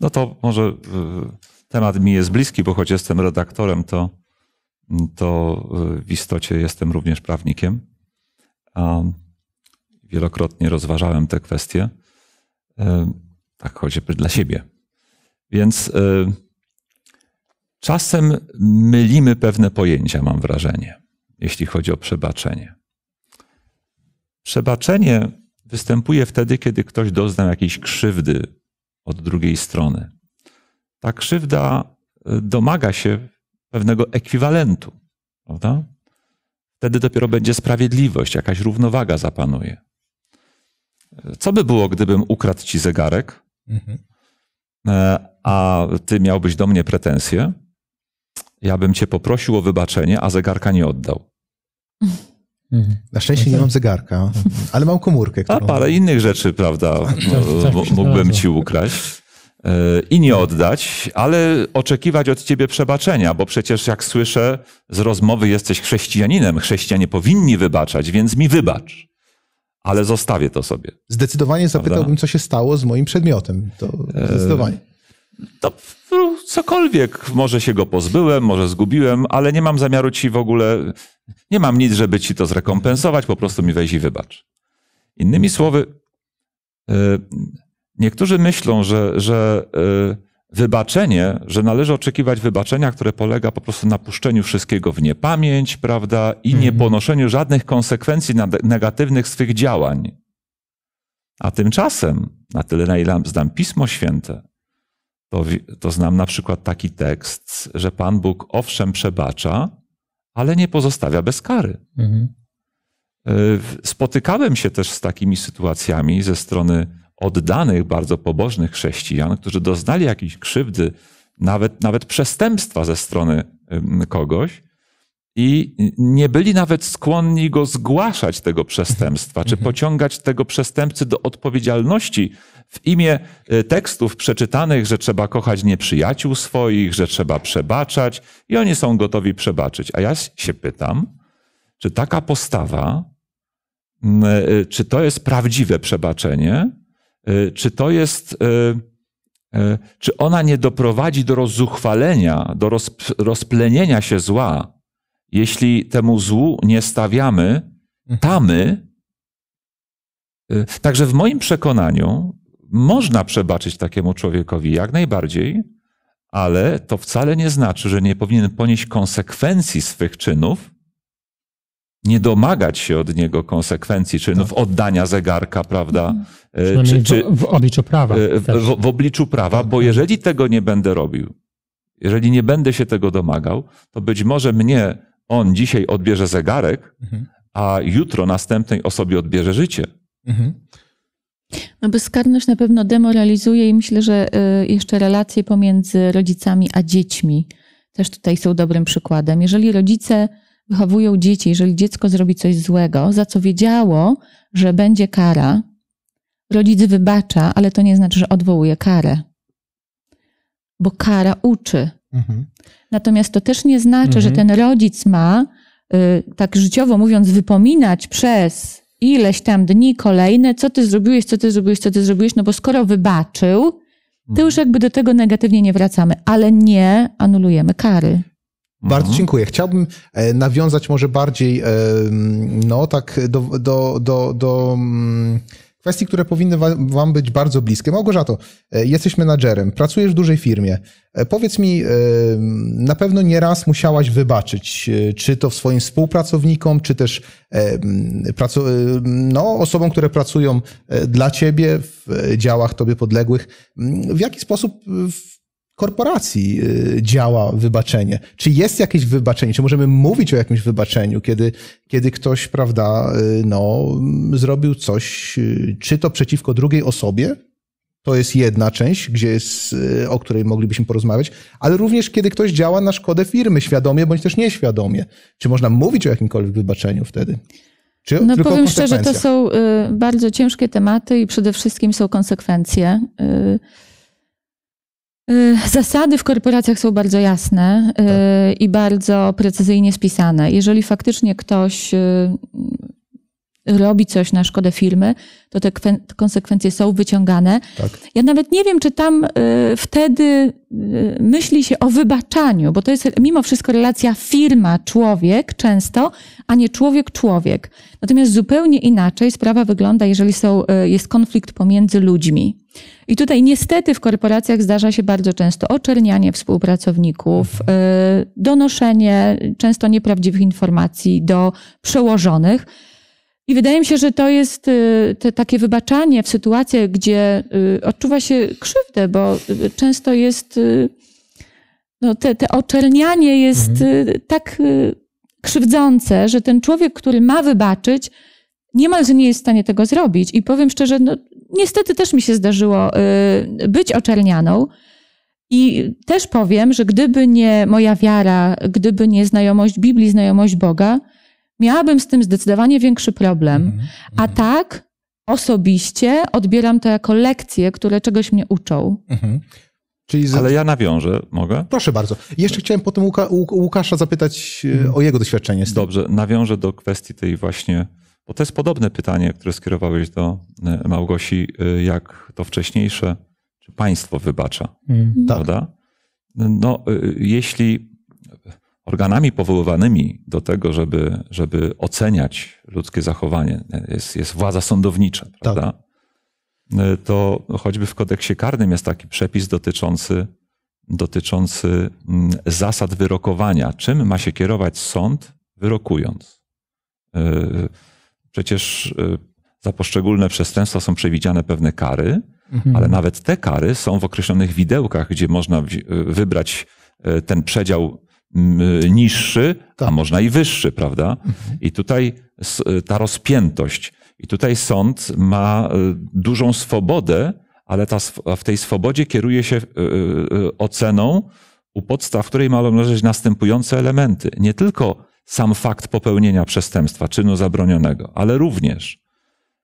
No to może temat mi jest bliski, bo choć jestem redaktorem, to, to w istocie jestem również prawnikiem. Um wielokrotnie rozważałem te kwestie, e, tak choćby dla siebie. Więc e, czasem mylimy pewne pojęcia, mam wrażenie, jeśli chodzi o przebaczenie. Przebaczenie występuje wtedy, kiedy ktoś doznał jakiejś krzywdy od drugiej strony. Ta krzywda e, domaga się pewnego ekwiwalentu, prawda? Wtedy dopiero będzie sprawiedliwość, jakaś równowaga zapanuje co by było, gdybym ukradł ci zegarek, mhm. E, a ty miałbyś do mnie pretensje? Ja bym cię poprosił o wybaczenie, a zegarka nie oddał. Mhm. Na szczęście nie mam zegarka, ale mam komórkę. Którą... A parę innych rzeczy, prawda, tak, tak, tak mógłbym ci ukraść e, i nie oddać, ale oczekiwać od ciebie przebaczenia, bo przecież jak słyszę z rozmowy jesteś chrześcijaninem, chrześcijanie powinni wybaczać, więc mi wybacz ale zostawię to sobie. Zdecydowanie zapytałbym, prawda? co się stało z moim przedmiotem. To e, zdecydowanie. To cokolwiek, może się go pozbyłem, może zgubiłem, ale nie mam zamiaru ci w ogóle, nie mam nic, żeby ci to zrekompensować, po prostu mi weź i wybacz. Innymi słowy, e, niektórzy myślą, że, że e, wybaczenie, że należy oczekiwać wybaczenia, które polega po prostu na puszczeniu wszystkiego w niepamięć, prawda, i mhm. nie ponoszeniu żadnych konsekwencji negatywnych swych działań. A tymczasem, na tyle na ile znam Pismo Święte, to, to znam na przykład taki tekst, że Pan Bóg owszem przebacza, ale nie pozostawia bez kary. Mhm. Y, spotykałem się też z takimi sytuacjami ze strony oddanych, bardzo pobożnych chrześcijan, którzy doznali jakiejś krzywdy, nawet, nawet przestępstwa ze strony kogoś, i nie byli nawet skłonni go zgłaszać tego przestępstwa, czy mhm. pociągać tego przestępcy do odpowiedzialności w imię e, tekstów przeczytanych, że trzeba kochać nieprzyjaciół swoich, że trzeba przebaczać, i oni są gotowi przebaczyć. A ja się pytam, czy taka postawa, e, czy to jest prawdziwe przebaczenie, E, czy to jest, e, e, czy ona nie doprowadzi do rozzuchwalenia, do rozplenienia się zła, jeśli temu złu nie stawiamy mhm. tamy. Także w moim przekonaniu można przebaczyć takiemu człowiekowi jak najbardziej, ale to wcale nie znaczy, że nie powinien ponieść konsekwencji swych czynów, nie domagać się od niego konsekwencji czynów tak. oddania zegarka, prawda? Mhm. E, czy, czy, e, w, w obliczu prawa. W, w obliczu prawa, tak. bo jeżeli tego nie będę robił, jeżeli nie będę się tego domagał, to być może mnie on dzisiaj odbierze zegarek, mhm. a jutro następnej osobie odbierze życie. Mhm. No bezkarność na pewno demoralizuje i myślę, że e, jeszcze relacje pomiędzy rodzicami a dziećmi też tutaj są dobrym przykładem. Jeżeli rodzice wychowują dzieci, jeżeli dziecko zrobi coś złego, za co wiedziało, że będzie kara, rodzic wybacza, ale to nie znaczy, że odwołuje karę. Bo kara uczy. Mhm. Natomiast to też nie znaczy, mhm. że ten rodzic ma, y, tak życiowo mówiąc, wypominać przez ileś tam dni kolejne, co ty zrobiłeś, co ty zrobiłeś, co ty zrobiłeś, no bo skoro wybaczył, to mhm. już jakby do tego negatywnie nie wracamy, ale nie anulujemy kary. Bardzo mhm. dziękuję. Chciałbym e, nawiązać może bardziej, e, no tak, do, do, do, do mm, kwestii, które powinny Wam być bardzo bliskie. Małgorzato, e, jesteś menadżerem, pracujesz w dużej firmie. Powiedz mi, na pewno nieraz musiałaś wybaczyć, czy to swoim współpracownikom, czy też mm, no, osobom, które pracują dla Ciebie w działach Tobie podległych. Mm, w jaki sposób korporacji y, działa wybaczenie? Czy jest jakieś wybaczenie? Czy możemy mówić o jakimś wybaczeniu, kiedy, kiedy ktoś, prawda, y, no, zrobił coś, y, czy to przeciwko drugiej osobie? To jest jedna część, gdzie jest, o której moglibyśmy porozmawiać, ale również kiedy ktoś działa na szkodę firmy, świadomie bądź też nieświadomie. Czy można mówić o jakimkolwiek wybaczeniu wtedy? Czy no powiem szczerze, to są bardzo ciężkie tematy i przede wszystkim są konsekwencje. Y, zasady w korporacjach są bardzo jasne y, tak. i bardzo precyzyjnie spisane. Jeżeli faktycznie ktoś y, robi coś na szkodę firmy, to te konsekwencje są wyciągane. Tak. Ja nawet nie wiem, czy tam y, wtedy y, myśli się o wybaczaniu, bo to jest mimo wszystko relacja firma-człowiek często, a nie człowiek-człowiek. Natomiast zupełnie inaczej sprawa wygląda, jeżeli są, y, jest konflikt pomiędzy ludźmi. I tutaj niestety w korporacjach zdarza się bardzo często oczernianie współpracowników, mhm. y, donoszenie często nieprawdziwych informacji do przełożonych. I wydaje mi się, że to jest y, te, takie wybaczanie w sytuacjach, gdzie y, odczuwa się krzywdę, bo y, często jest no, te, te oczernianie jest mhm. tak krzywdzące, że ten człowiek, który ma wybaczyć, niemalże nie jest w stanie tego zrobić. I powiem szczerze, no, niestety też mi się zdarzyło być oczernianą. I też powiem, że gdyby nie moja wiara, gdyby nie znajomość Biblii, znajomość Boga, miałabym z tym zdecydowanie większy problem. Mhm, a mhm. tak osobiście odbieram to jako lekcje, które czegoś mnie uczą. mm Za... Ale ja nawiążę, mogę? Proszę bardzo. Jeszcze chciałem potem Łuka, Łukasza zapytać e, mhm. o jego doświadczenie. Dobrze, nawiążę do kwestii tej właśnie, bo to jest podobne pytanie, które skierowałeś do e, Małgosi, e, jak to wcześniejsze, czy państwo wybacza, mm. Tak. prawda? No, jeśli organami powoływanymi do tego, żeby, żeby oceniać ludzkie zachowanie, jest, jest władza sądownicza, tak. prawda? Tak. To choćby w kodeksie karnym jest taki przepis dotyczący, dotyczący mm, zasad wyrokowania. Czym ma się kierować sąd, wyrokując? E, przecież e, za poszczególne przestępstwa są przewidziane pewne kary, mhm. ale nawet te kary są w określonych widełkach, gdzie można wybrać ten przedział Y, niższy, a tak. można i wyższy, prawda? Mhm. I tutaj y, ta rozpiętość. I tutaj sąd ma y, dużą swobodę, ale ta, w tej swobodzie kieruje się oceną, u podstaw której mają leżeć następujące elementy. Nie tylko sam fakt popełnienia przestępstwa, czynu zabronionego, ale również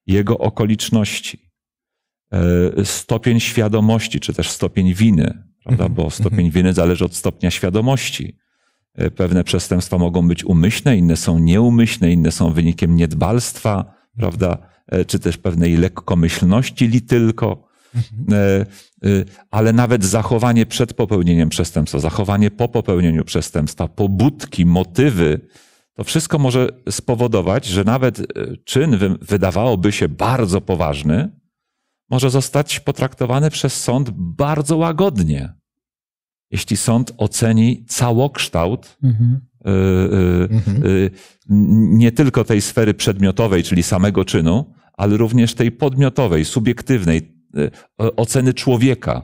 jego okoliczności, e, stopień świadomości, czy też stopień winy, prawda? Mhm. bo stopień mhm. winy zależy od stopnia świadomości. E, pewne przestępstwa mogą być umyślne, inne są nieumyślne, inne są wynikiem niedbalstwa, prawda? E, czy też pewnej lekkomyślności li tylko. Mhm. E, ale nawet zachowanie przed popełnieniem przestępstwa, zachowanie po popełnieniu przestępstwa, pobudki, motywy, to wszystko może spowodować, że nawet czyn wydawałoby się bardzo poważny, może zostać potraktowany przez sąd bardzo łagodnie jeśli sąd oceni całokształt mhm. Y, y, mhm. Y, nie tylko tej sfery przedmiotowej, czyli samego czynu, ale również tej podmiotowej, subiektywnej, y, oceny człowieka,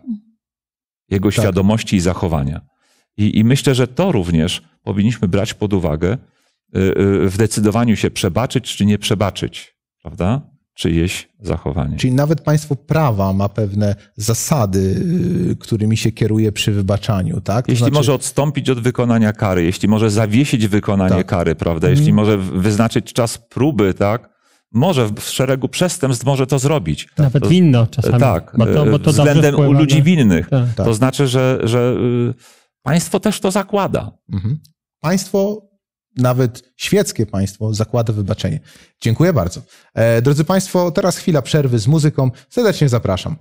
jego tak. świadomości i zachowania. I, I myślę, że to również powinniśmy brać pod uwagę y, y, w decydowaniu się przebaczyć czy nie przebaczyć, prawda? czyjeś zachowanie. Czyli nawet państwo prawa ma pewne zasady, y, którymi się kieruje przy wybaczaniu, tak? To jeśli znaczy... może odstąpić od wykonania kary, jeśli może zawiesić wykonanie tak. kary, prawda? Jeśli mm. może wyznaczyć czas próby, tak? może w szeregu przestępstw może to zrobić. Tak. Nawet to, winno czasami. Tak, bo to, bo to y, względem u ludzi winnych. Tak. To znaczy, że, że y, państwo też to zakłada. Mhm. Państwo nawet świeckie państwo zakłada wybaczenie. Dziękuję bardzo. E, drodzy Państwo, teraz chwila przerwy z muzyką. Serdecznie zapraszam.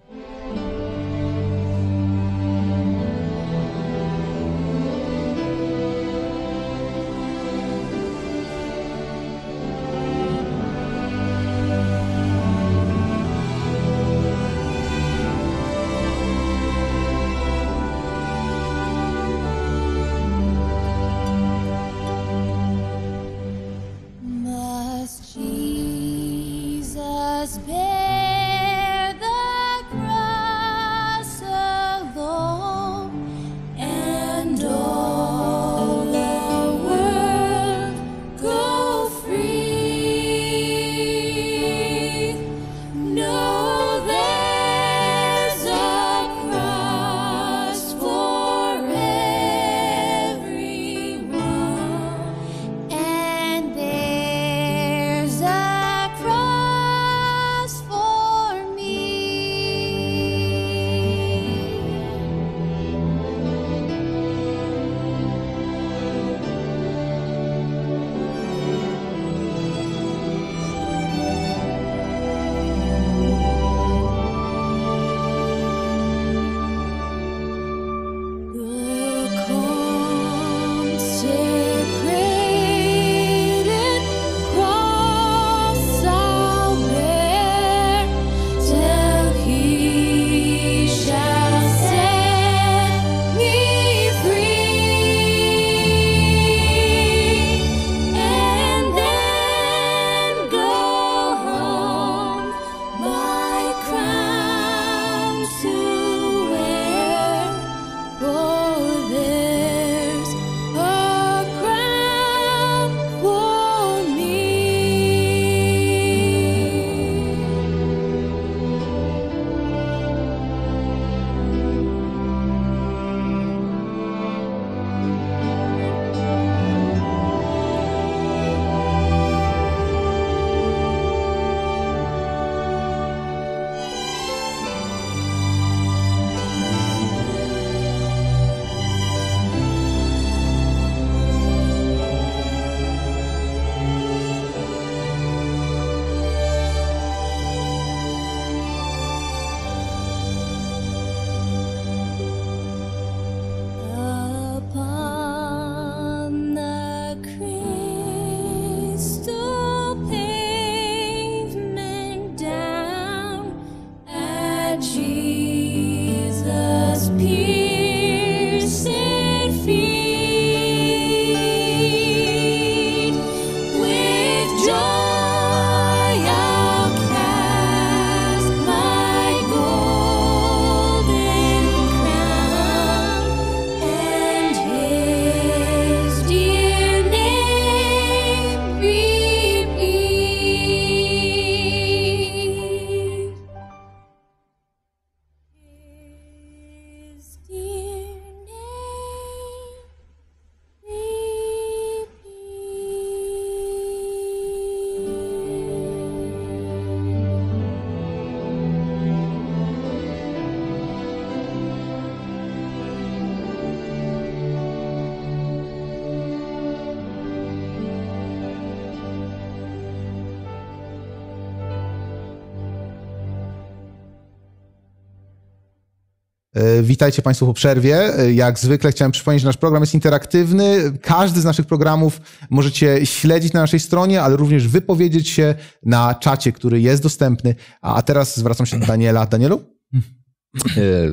E, witajcie Państwo po przerwie. E, jak zwykle chciałem przypomnieć, że nasz program jest interaktywny. Każdy z naszych programów możecie śledzić na naszej stronie, ale również wypowiedzieć się na czacie, który jest dostępny. A teraz zwracam się do Daniela. Danielu? E,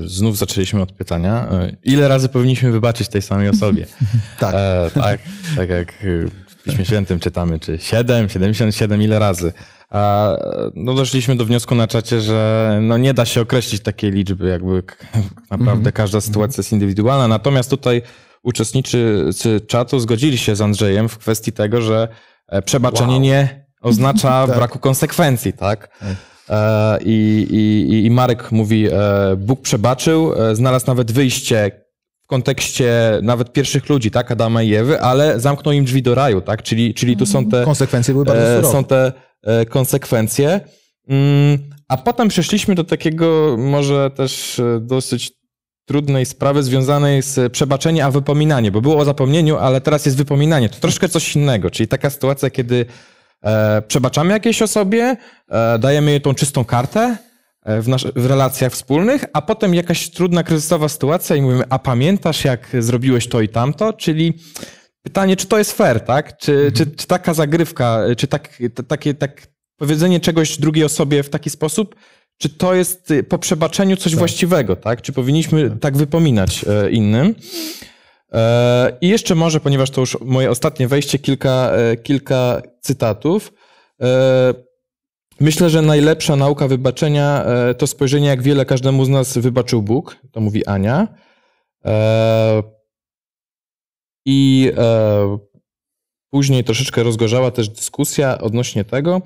znów zaczęliśmy od pytania. Ile razy powinniśmy wybaczyć tej samej osobie? (laughs) tak. E, tak, tak jak w Piśmie Świętym czytamy, czy 7, 77, ile razy? A no doszliśmy do wniosku na czacie, że no nie da się określić takiej liczby, jakby (laughs) naprawdę mhm. każda mhm. sytuacja jest indywidualna. Natomiast tutaj uczestnicy czatu zgodzili się z Andrzejem w kwestii tego, że e, przebaczenie wow. nie (laughs) oznacza tak. braku konsekwencji, tak? tak. E, I, i, I Marek mówi, e, Bóg przebaczył, znalazł nawet wyjście w kontekście nawet pierwszych ludzi, tak, Adama i Ewy, ale zamknął im drzwi do raju, tak? Czyli, czyli tu są mhm. te... Konsekwencje były bardzo surowe. Są te E, konsekwencje. Mm, a potem przeszliśmy do takiego może też e, dosyć trudnej sprawy związanej z przebaczeniem, a wypominaniem, bo było o zapomnieniu, ale teraz jest wypominanie. To troszkę coś innego, czyli taka sytuacja, kiedy e, przebaczamy jakiejś osobie, dajemy jej tą czystą kartę, w, nasz, w, relacjach wspólnych, a potem jakaś trudna, kryzysowa sytuacja i mówimy, a pamiętasz, jak zrobiłeś to i tamto? Czyli Pytanie, czy to jest fair, tak? Czy, mhm. czy, czy taka zagrywka, czy tak, takie, tak powiedzenie czegoś drugiej osobie w taki sposób, czy to jest y, po przebaczeniu coś tak. właściwego, tak? Czy powinniśmy tak, tak wypominać e, innym? E, I jeszcze może, ponieważ to już moje ostatnie wejście, kilka, e, kilka cytatów. Myślę, że najlepsza nauka wybaczenia to spojrzenie, jak wiele każdemu z nas wybaczył Bóg. To mówi Ania. I e, później troszeczkę rozgorzała też dyskusja odnośnie tego.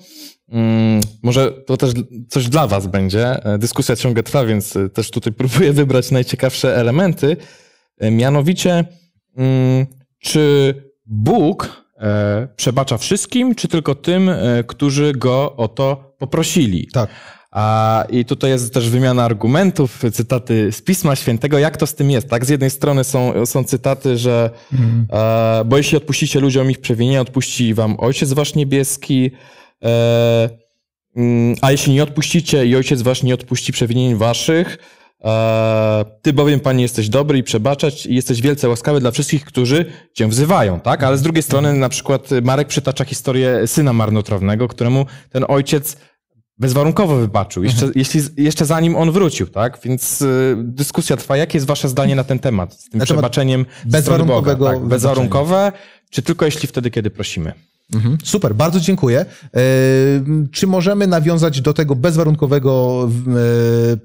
Mm, może to też coś dla Was będzie. E, dyskusja ciągle trwa, więc e, też tutaj (laughs) próbuję wybrać najciekawsze elementy. E, mianowicie, mm, czy Bóg e, przebacza wszystkim, czy tylko tym, e, którzy go o to poprosili? Tak. A, I tutaj jest też wymiana argumentów, cytaty z Pisma Świętego. Jak to z tym jest? Tak, z jednej strony są, są cytaty, że mm. e, bo jeśli odpuścicie ludziom ich przewinienia, odpuści wam Ojciec Wasz Niebieski. E, mm, a jeśli nie odpuścicie i Ojciec Wasz nie odpuści przewinień Waszych, e, Ty bowiem, Panie, jesteś dobry i przebaczać i jesteś wielce łaskawy dla wszystkich, którzy Cię wzywają, tak? Ale z drugiej strony na przykład Marek przytacza historię syna marnotrawnego, któremu ten ojciec bezwarunkowo wybaczył, jeszcze, mhm. jeśli, jeszcze zanim on wrócił, tak? Więc y, dyskusja trwa. Jakie jest wasze zdanie na ten temat? Z tym na przebaczeniem bezwarunkowego Boga, tak? Bezwarunkowe, czy tylko jeśli wtedy, kiedy prosimy? Mhm. Super, bardzo dziękuję. E, czy możemy nawiązać do tego bezwarunkowego e,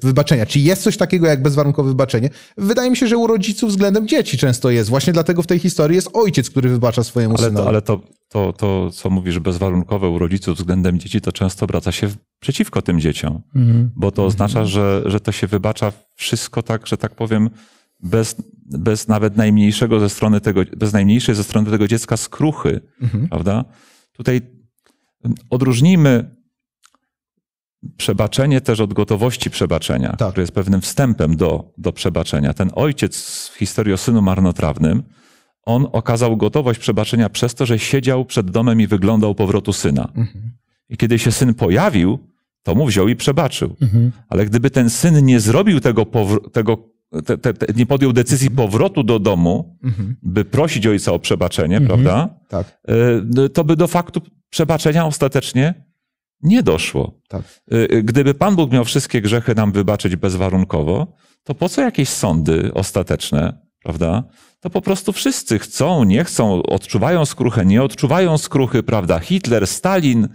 wybaczenia? Czy jest coś takiego jak bezwarunkowe wybaczenie? Wydaje mi się, że u rodziców względem dzieci często jest. Właśnie dlatego w tej historii jest ojciec, który wybacza swojemu ale synowi. ale to, to, to, co mówisz, bezwarunkowe u rodziców względem dzieci, to często obraca się przeciwko tym dzieciom, mhm. bo to mhm. oznacza, że, że to się wybacza wszystko tak, że tak powiem, bez, bez nawet najmniejszego ze strony tego, bez najmniejszej ze strony tego dziecka skruchy, mhm. prawda? Tutaj odróżnimy przebaczenie też od gotowości przebaczenia, tak. które jest pewnym wstępem do, do przebaczenia. Ten ojciec w historii o synu marnotrawnym, on okazał gotowość przebaczenia przez to, że siedział przed domem i wyglądał powrotu syna. Mhm. I kiedy się syn pojawił, to mu wziął i przebaczył. Mhm. Ale gdyby ten syn nie zrobił tego, tego te, te, te, nie podjął decyzji powrotu do domu, mhm. by prosić ojca o przebaczenie, mhm. prawda? Tak. E, no, to by do faktu przebaczenia ostatecznie nie doszło. Tak. E, e, gdyby Pan Bóg miał wszystkie grzechy nam wybaczyć bezwarunkowo, to po co jakieś sądy ostateczne, prawda? To po prostu wszyscy chcą, nie chcą, odczuwają skruchę, nie odczuwają skruchy, prawda? Hitler, Stalin,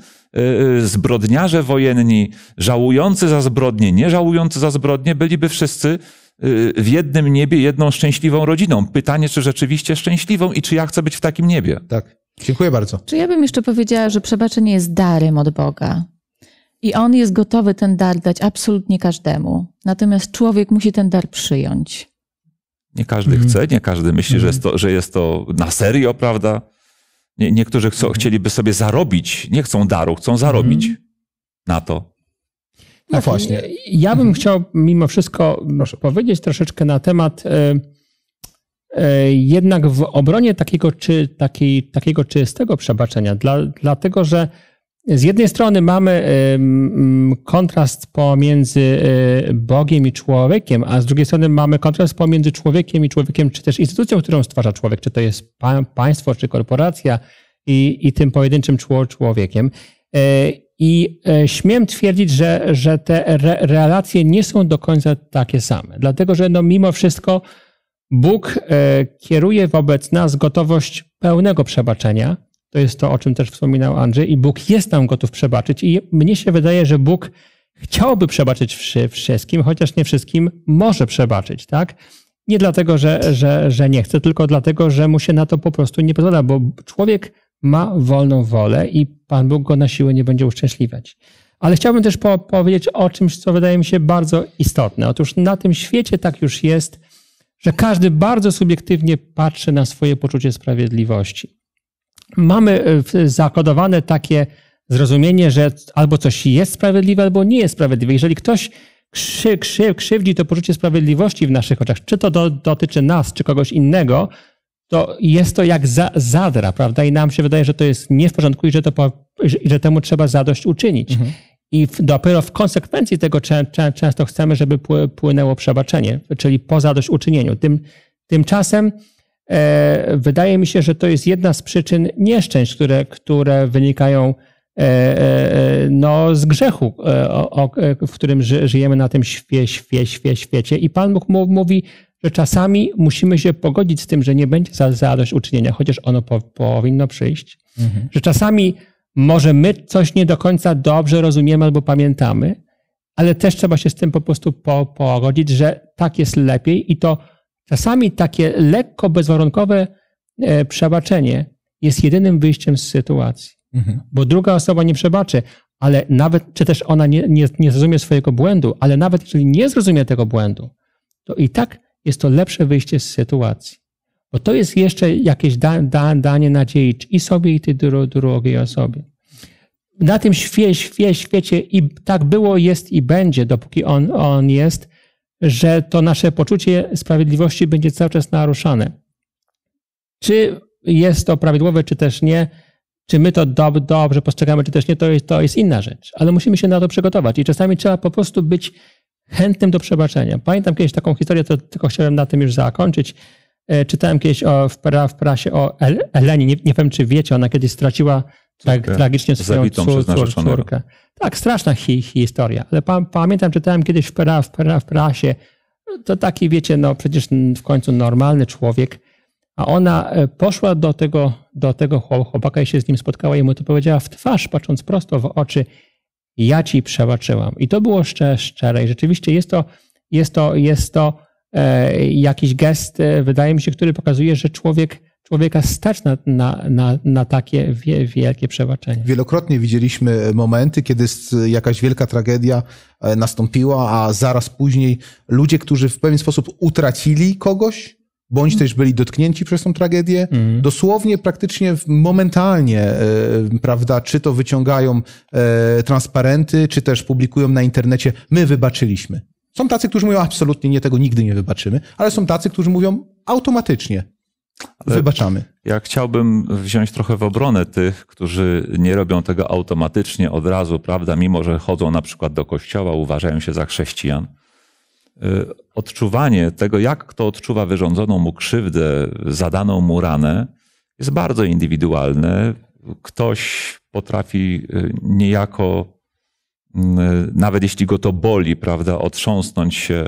zbrodniarze wojenni, żałujący za zbrodnie, nie żałujący za zbrodnie, byliby wszyscy Y, w jednym niebie jedną szczęśliwą rodziną. Pytanie, czy rzeczywiście szczęśliwą i czy ja chcę być w takim niebie. Tak. Dziękuję bardzo. Czy ja bym jeszcze powiedziała, że przebaczenie jest darem od Boga. I On jest gotowy ten dar dać absolutnie każdemu. Natomiast człowiek musi ten dar przyjąć. Nie każdy mhm. chce, nie każdy myśli, że, jest to, mhm. że jest to na serio, prawda? Nie, niektórzy chcą, chcieliby sobie zarobić, nie chcą daru, chcą zarobić mhm. na to. No tak, właśnie. Ja bym chciał mimo wszystko Proszę. powiedzieć troszeczkę na temat e, e, jednak w obronie takiego, czy, taki, takiego czystego przebaczenia, dla, dlatego że z jednej strony mamy e, kontrast pomiędzy Bogiem i człowiekiem, a z drugiej strony mamy kontrast pomiędzy człowiekiem i człowiekiem, czy też instytucją, którą stwarza człowiek, czy to jest państwo, czy korporacja i, i tym pojedynczym człowiekiem. I e, śmiem twierdzić, że, że te re relacje nie są do końca takie same, dlatego że no, mimo wszystko Bóg e, kieruje wobec nas gotowość pełnego przebaczenia. To jest to, o czym też wspominał Andrzej, i Bóg jest nam gotów przebaczyć. I mnie się wydaje, że Bóg chciałby przebaczyć wszystkim, chociaż nie wszystkim może przebaczyć, tak? Nie dlatego, że, że, że nie chce, tylko dlatego, że mu się na to po prostu nie pozwala, bo człowiek ma wolną wolę i Pan Bóg go na siłę nie będzie uszczęśliwiać. Ale chciałbym też po powiedzieć o czymś, co wydaje mi się bardzo istotne. Otóż na tym świecie tak już jest, że każdy bardzo subiektywnie patrzy na swoje poczucie sprawiedliwości. Mamy e, zakodowane takie zrozumienie, że albo coś jest sprawiedliwe, albo nie jest sprawiedliwe. Jeżeli ktoś krzy, krzy, krzywdzi to poczucie sprawiedliwości w naszych oczach, czy to do, dotyczy nas, czy kogoś innego, to jest to jak za, zadra, prawda? I nam się wydaje, że to jest nie w porządku i że, to, że, że temu trzeba zadość uczynić. Mhm. I w, dopiero w konsekwencji tego czę, czę, często chcemy, żeby płynęło przebaczenie, czyli po zadośćuczynieniu. Tym, tymczasem e, wydaje mi się, że to jest jedna z przyczyn nieszczęść, które, które wynikają e, e, e no, z grzechu, e, o, o, e, w którym ży, żyjemy na tym świe, świe, świe, świecie. I Pan Bóg mówi, że czasami musimy się pogodzić z tym, że nie będzie zadośćuczynienia, chociaż ono po, powinno przyjść, mhm. że czasami może my coś nie do końca dobrze rozumiemy albo pamiętamy, ale też trzeba się z tym po prostu po, pogodzić, że tak jest lepiej i to czasami takie lekko bezwarunkowe e, przebaczenie jest jedynym wyjściem z sytuacji, mhm. bo druga osoba nie przebaczy, ale nawet, czy też ona nie, nie, nie zrozumie swojego błędu, ale nawet jeżeli nie zrozumie tego błędu, to i tak jest to lepsze wyjście z sytuacji. Bo to jest jeszcze jakieś da, da, danie nadziei i sobie, i tej dru, drugiej osobie. Na tym świe, świe, świecie i tak było, jest i będzie, dopóki on, on jest, że to nasze poczucie sprawiedliwości będzie cały czas naruszane. Czy jest to prawidłowe, czy też nie, czy my to dob, dobrze postrzegamy, czy też nie, to jest, to jest inna rzecz. Ale musimy się na to przygotować i czasami trzeba po prostu być chętnym do przebaczenia. Pamiętam kiedyś taką historię, to tylko chciałem na tym już zakończyć. E, czytałem kiedyś o, w, pra, w, prasie o El, Eleni, nie, nie, wiem czy wiecie, ona kiedyś straciła tak, tragicznie swoją cór, cór, córkę. Tak, straszna hi, historia, ale pa, pamiętam, czytałem kiedyś w, pra, w, pra, w prasie, to taki wiecie, no przecież w końcu normalny człowiek, a ona e, poszła do tego, do tego chłopaka i się z nim spotkała i mu to powiedziała w twarz, patrząc prosto w oczy – ja ci przebaczyłam. I to było szczere, szczere. I rzeczywiście jest to, jest to, jest to e, jakiś gest, e, wydaje mi się, który pokazuje, że człowiek, człowieka stać na, na, na, na takie wie, wielkie przebaczenie. Wielokrotnie widzieliśmy e, momenty, kiedy jakaś wielka tragedia e, nastąpiła, a zaraz później ludzie, którzy w pewien sposób utracili kogoś, bądź też byli dotknięci przez tą tragedię. Mhm. Dosłownie, praktycznie momentalnie, e, prawda, czy to wyciągają e, transparenty, czy też publikują na internecie, my wybaczyliśmy. Są tacy, którzy mówią, absolutnie nie, tego nigdy nie wybaczymy, ale są tacy, którzy mówią automatycznie. Wybaczamy. Ja chciałbym wziąć trochę w obronę tych, którzy nie robią tego automatycznie od razu, prawda? Mimo, że chodzą na przykład do kościoła, uważają się za chrześcijan Y, odczuwanie tego, jak kto odczuwa wyrządzoną mu krzywdę, zadaną mu ranę, jest bardzo indywidualne. Ktoś potrafi y, niejako, y, nawet jeśli go to boli, prawda, otrząsnąć się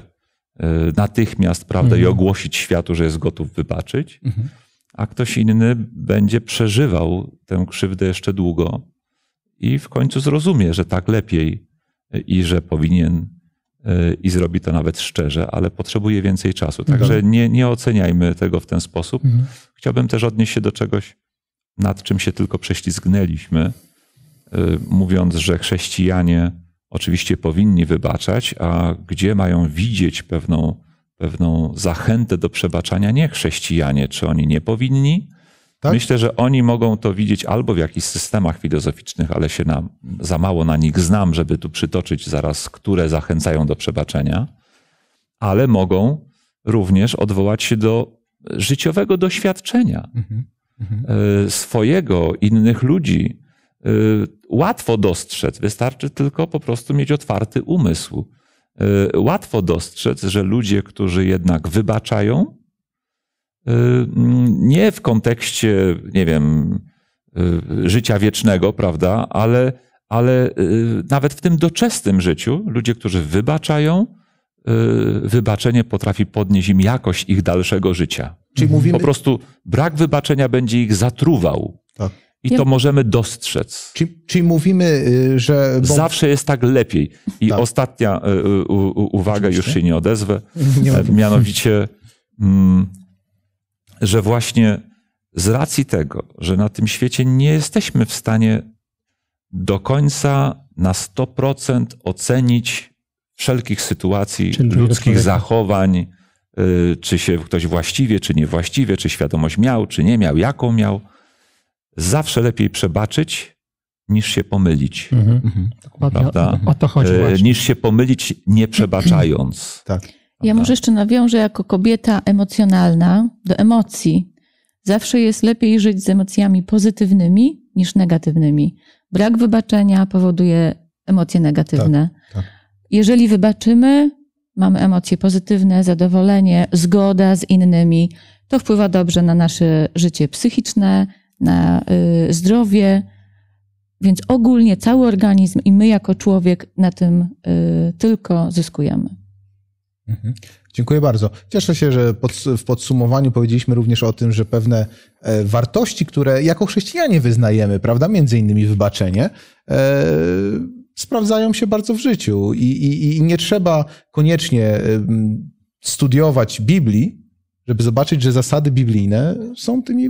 natychmiast, prawda, mhm. i ogłosić światu, że jest gotów wybaczyć, mhm. a ktoś inny będzie przeżywał tę krzywdę jeszcze długo i w końcu zrozumie, że tak lepiej i że powinien Y, i zrobi to nawet szczerze, ale potrzebuje więcej czasu. Także mhm. nie, nie oceniajmy tego w ten sposób. Mhm. Chciałbym też odnieść się do czegoś, nad czym się tylko prześlizgnęliśmy, y, mówiąc, że chrześcijanie oczywiście powinni wybaczać, a gdzie mają widzieć pewną, pewną zachętę do przebaczania nie chrześcijanie? Czy oni nie powinni? Tak? Myślę, że oni mogą to widzieć albo w jakichś systemach filozoficznych, ale się na, za mało na nich znam, żeby tu przytoczyć zaraz, które zachęcają do przebaczenia, ale mogą również odwołać się do życiowego doświadczenia mhm. Mhm. E, swojego, innych ludzi. E, łatwo dostrzec, wystarczy tylko po prostu mieć otwarty umysł. E, łatwo dostrzec, że ludzie, którzy jednak wybaczają, Y, nie w kontekście, nie wiem, y, życia wiecznego, prawda, ale, ale y, nawet w tym doczesnym życiu ludzie, którzy wybaczają, wybaczenie potrafi podnieść im jakość ich dalszego życia. Czyli mhm. mówimy... Po prostu brak wybaczenia będzie ich zatruwał. Tak. I to możemy dostrzec. Czyli, czyli mówimy, że. Bo... Zawsze jest tak lepiej. I tak. ostatnia uwaga, Oczywiście. już się nie odezwę. (laughs) Nie e, mianowicie, mm, że właśnie z racji tego, że na tym świecie nie jesteśmy w stanie do końca na 100% ocenić wszelkich sytuacji, ludzkich zachowań, y, czy się ktoś właściwie, czy niewłaściwie, czy świadomość miał, czy nie miał, jaką miał. Zawsze lepiej przebaczyć, niż się pomylić. Mm Prawda? O to chodzi y, właśnie. Niż się pomylić nie przebaczając. tak. Ja może jeszcze nawiążę jako kobieta emocjonalna do emocji. Zawsze jest lepiej żyć z emocjami pozytywnymi niż negatywnymi. Brak wybaczenia powoduje emocje negatywne. Tak, tak. Jeżeli wybaczymy, mamy emocje pozytywne, zadowolenie, zgoda z innymi. To wpływa dobrze na nasze życie psychiczne, na y, zdrowie. Więc ogólnie cały organizm i my jako człowiek na tym y, tylko zyskujemy. Mhm. Dziękuję bardzo. Cieszę się, że pod, w podsumowaniu powiedzieliśmy również o tym, że pewne e, wartości, które jako chrześcijanie wyznajemy, prawda, między innymi wybaczenie, e, sprawdzają się bardzo w życiu i, i, i nie trzeba koniecznie e, studiować Biblii, żeby zobaczyć, że zasady biblijne są tymi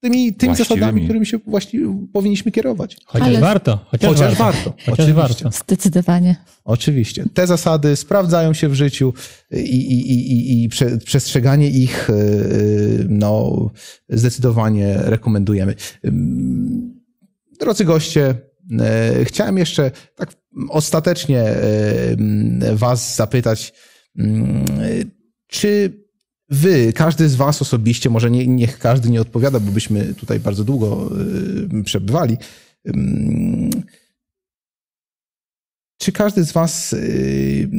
tymi, tymi zasadami, którymi się właśnie powinniśmy kierować. Chociaż Ale... warto. Chociaż, chociaż warto. warto. Chociaż Oczywiście. warto. Zdecydowanie. Oczywiście. Te zasady sprawdzają się w życiu i, i, i, i prze, przestrzeganie ich y, y, no, zdecydowanie rekomendujemy. Drodzy goście, y, chciałem jeszcze tak ostatecznie was zapytać, czy Wy, każdy z Was osobiście, może nie, niech każdy nie odpowiada, bo byśmy tutaj bardzo długo y, przebywali. Czy każdy z Was, y,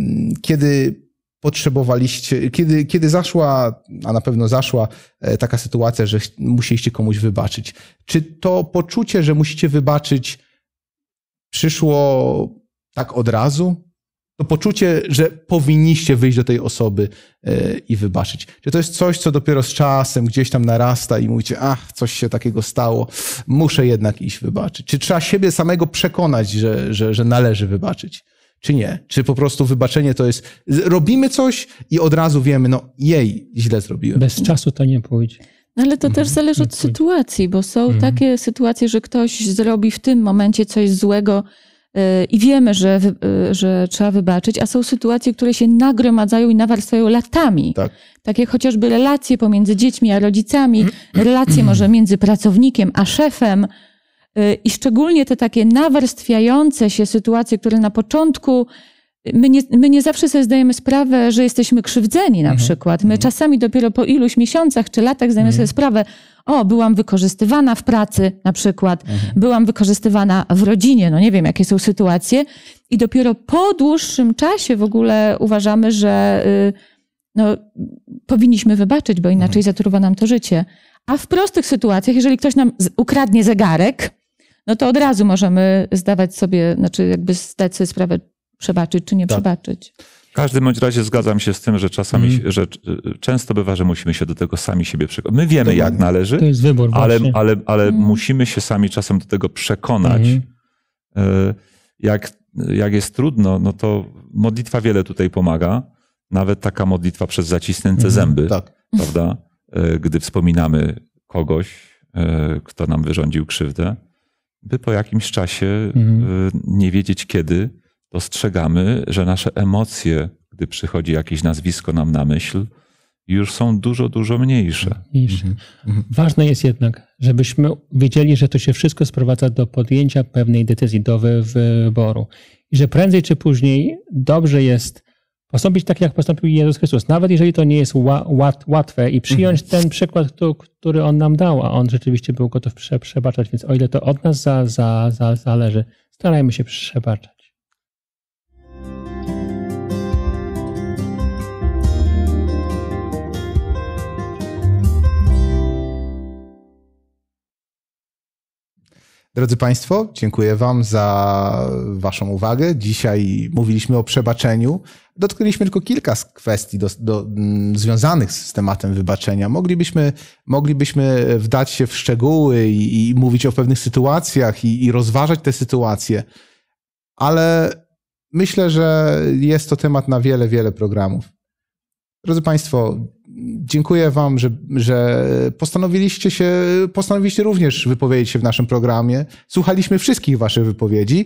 kiedy potrzebowaliście, kiedy, kiedy zaszła, a na pewno zaszła e, taka sytuacja, że musieliście komuś wybaczyć, czy to poczucie, że musicie wybaczyć, przyszło tak od razu? to poczucie, że powinniście wyjść do tej osoby e, i wybaczyć. Czy to jest coś, co dopiero z czasem gdzieś tam narasta i mówicie, ach, coś się takiego stało, muszę jednak iść wybaczyć. Czy trzeba siebie samego przekonać, że, że, że należy wybaczyć? Czy nie? Czy po prostu wybaczenie to jest, robimy coś i od razu wiemy, no jej, źle zrobiłem. Bez czasu to nie pójdzie. No ale to mhm. też zależy od sytuacji, bo są mhm. takie sytuacje, że ktoś zrobi w tym momencie coś złego, i wiemy, że, y, że trzeba wybaczyć, a są sytuacje, które się nagromadzają i nawarstwiają latami. Tak. Takie chociażby relacje pomiędzy dziećmi a rodzicami, (clears throat) relacje może między pracownikiem a szefem. Y, I szczególnie te takie nawarstwiające się sytuacje, które na początku My nie, my nie zawsze sobie zdajemy sprawę, że jesteśmy krzywdzeni na mhm. przykład. My mhm. czasami dopiero po iluś miesiącach czy latach zdajemy mhm. sobie sprawę, o, byłam wykorzystywana w pracy na przykład, mhm. byłam wykorzystywana w rodzinie, no nie wiem, jakie są sytuacje. I dopiero po dłuższym czasie w ogóle uważamy, że y, no, powinniśmy wybaczyć, bo inaczej mhm. zatruwa nam to życie. A w prostych sytuacjach, jeżeli ktoś nam ukradnie zegarek, no to od razu możemy zdawać sobie, znaczy jakby zdać sobie sprawę, przebaczyć, czy nie tak. przebaczyć. W każdym bądź razie zgadzam się z tym, że czasami, mm. że często bywa, że musimy się do tego sami siebie przekonać. My wiemy, jak należy, to jest wybór ale, ale, ale mm. musimy się sami czasem do tego przekonać. Mm. Jak, jak jest trudno, no to modlitwa wiele tutaj pomaga. Nawet taka modlitwa przez zaciśnięte mhm. zęby, tak. prawda? E, gdy wspominamy kogoś, e, kto nam wyrządził krzywdę, by po jakimś czasie, mhm. nie wiedzieć kiedy, dostrzegamy, że nasze emocje, gdy przychodzi jakieś nazwisko nam na myśl, już są dużo, dużo mniejsze. mniejsze. Mhm. Mhm. Ważne jest jednak, żebyśmy wiedzieli, że to się wszystko sprowadza do podjęcia pewnej decyzji, do wyboru. I że prędzej czy później dobrze jest postąpić tak, jak postąpił Jezus Chrystus. Nawet jeżeli to nie jest łatwe i przyjąć mhm. ten przykład, który On nam dał, a On rzeczywiście był gotów przebaczać. Więc o ile to od nas za, za, za, zależy, starajmy się przebaczać. Drodzy Państwo, dziękuję Wam za Waszą uwagę. Dzisiaj mówiliśmy o przebaczeniu. Dotknęliśmy tylko kilka z kwestii do, do, mm, związanych z tematem wybaczenia. Moglibyśmy, moglibyśmy wdać się w szczegóły i, i mówić o pewnych sytuacjach i, i rozważać te sytuacje, ale myślę, że jest to temat na wiele, wiele programów. Drodzy Państwo, dziękuję Wam, że, że postanowiliście się, postanowiliście również wypowiedzieć się w naszym programie. Słuchaliśmy wszystkich Waszych wypowiedzi.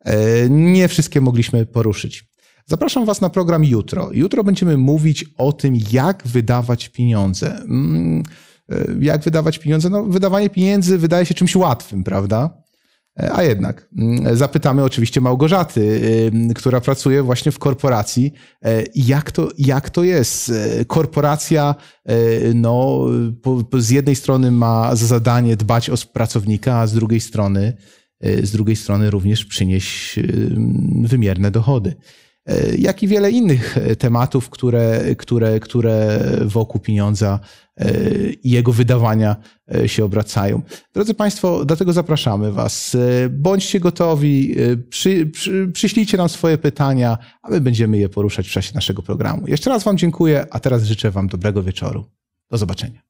E, nie wszystkie mogliśmy poruszyć. Zapraszam Was na program jutro. Jutro będziemy mówić o tym, jak wydawać pieniądze. Mm, e, jak wydawać pieniądze? No, wydawanie pieniędzy wydaje się czymś łatwym, prawda? E, a jednak mm, zapytamy oczywiście Małgorzaty, y, która pracuje właśnie w korporacji. E, jak to, jak to jest? E, korporacja no, po, po z jednej strony ma za zadanie dbać o pracownika, a z drugiej strony, z drugiej strony również przynieść y, wymierne dochody. E, jak i wiele innych e, tematów, które, które, które wokół pieniądza e, i jego wydawania się obracają. Drodzy Państwo, dlatego zapraszamy Was. Bądźcie gotowi, przy, przy, przyślijcie nam swoje pytania, a my będziemy je poruszać w czasie naszego programu. Jeszcze raz Wam dziękuję, a teraz życzę Wam dobrego wieczoru. Do zobaczenia.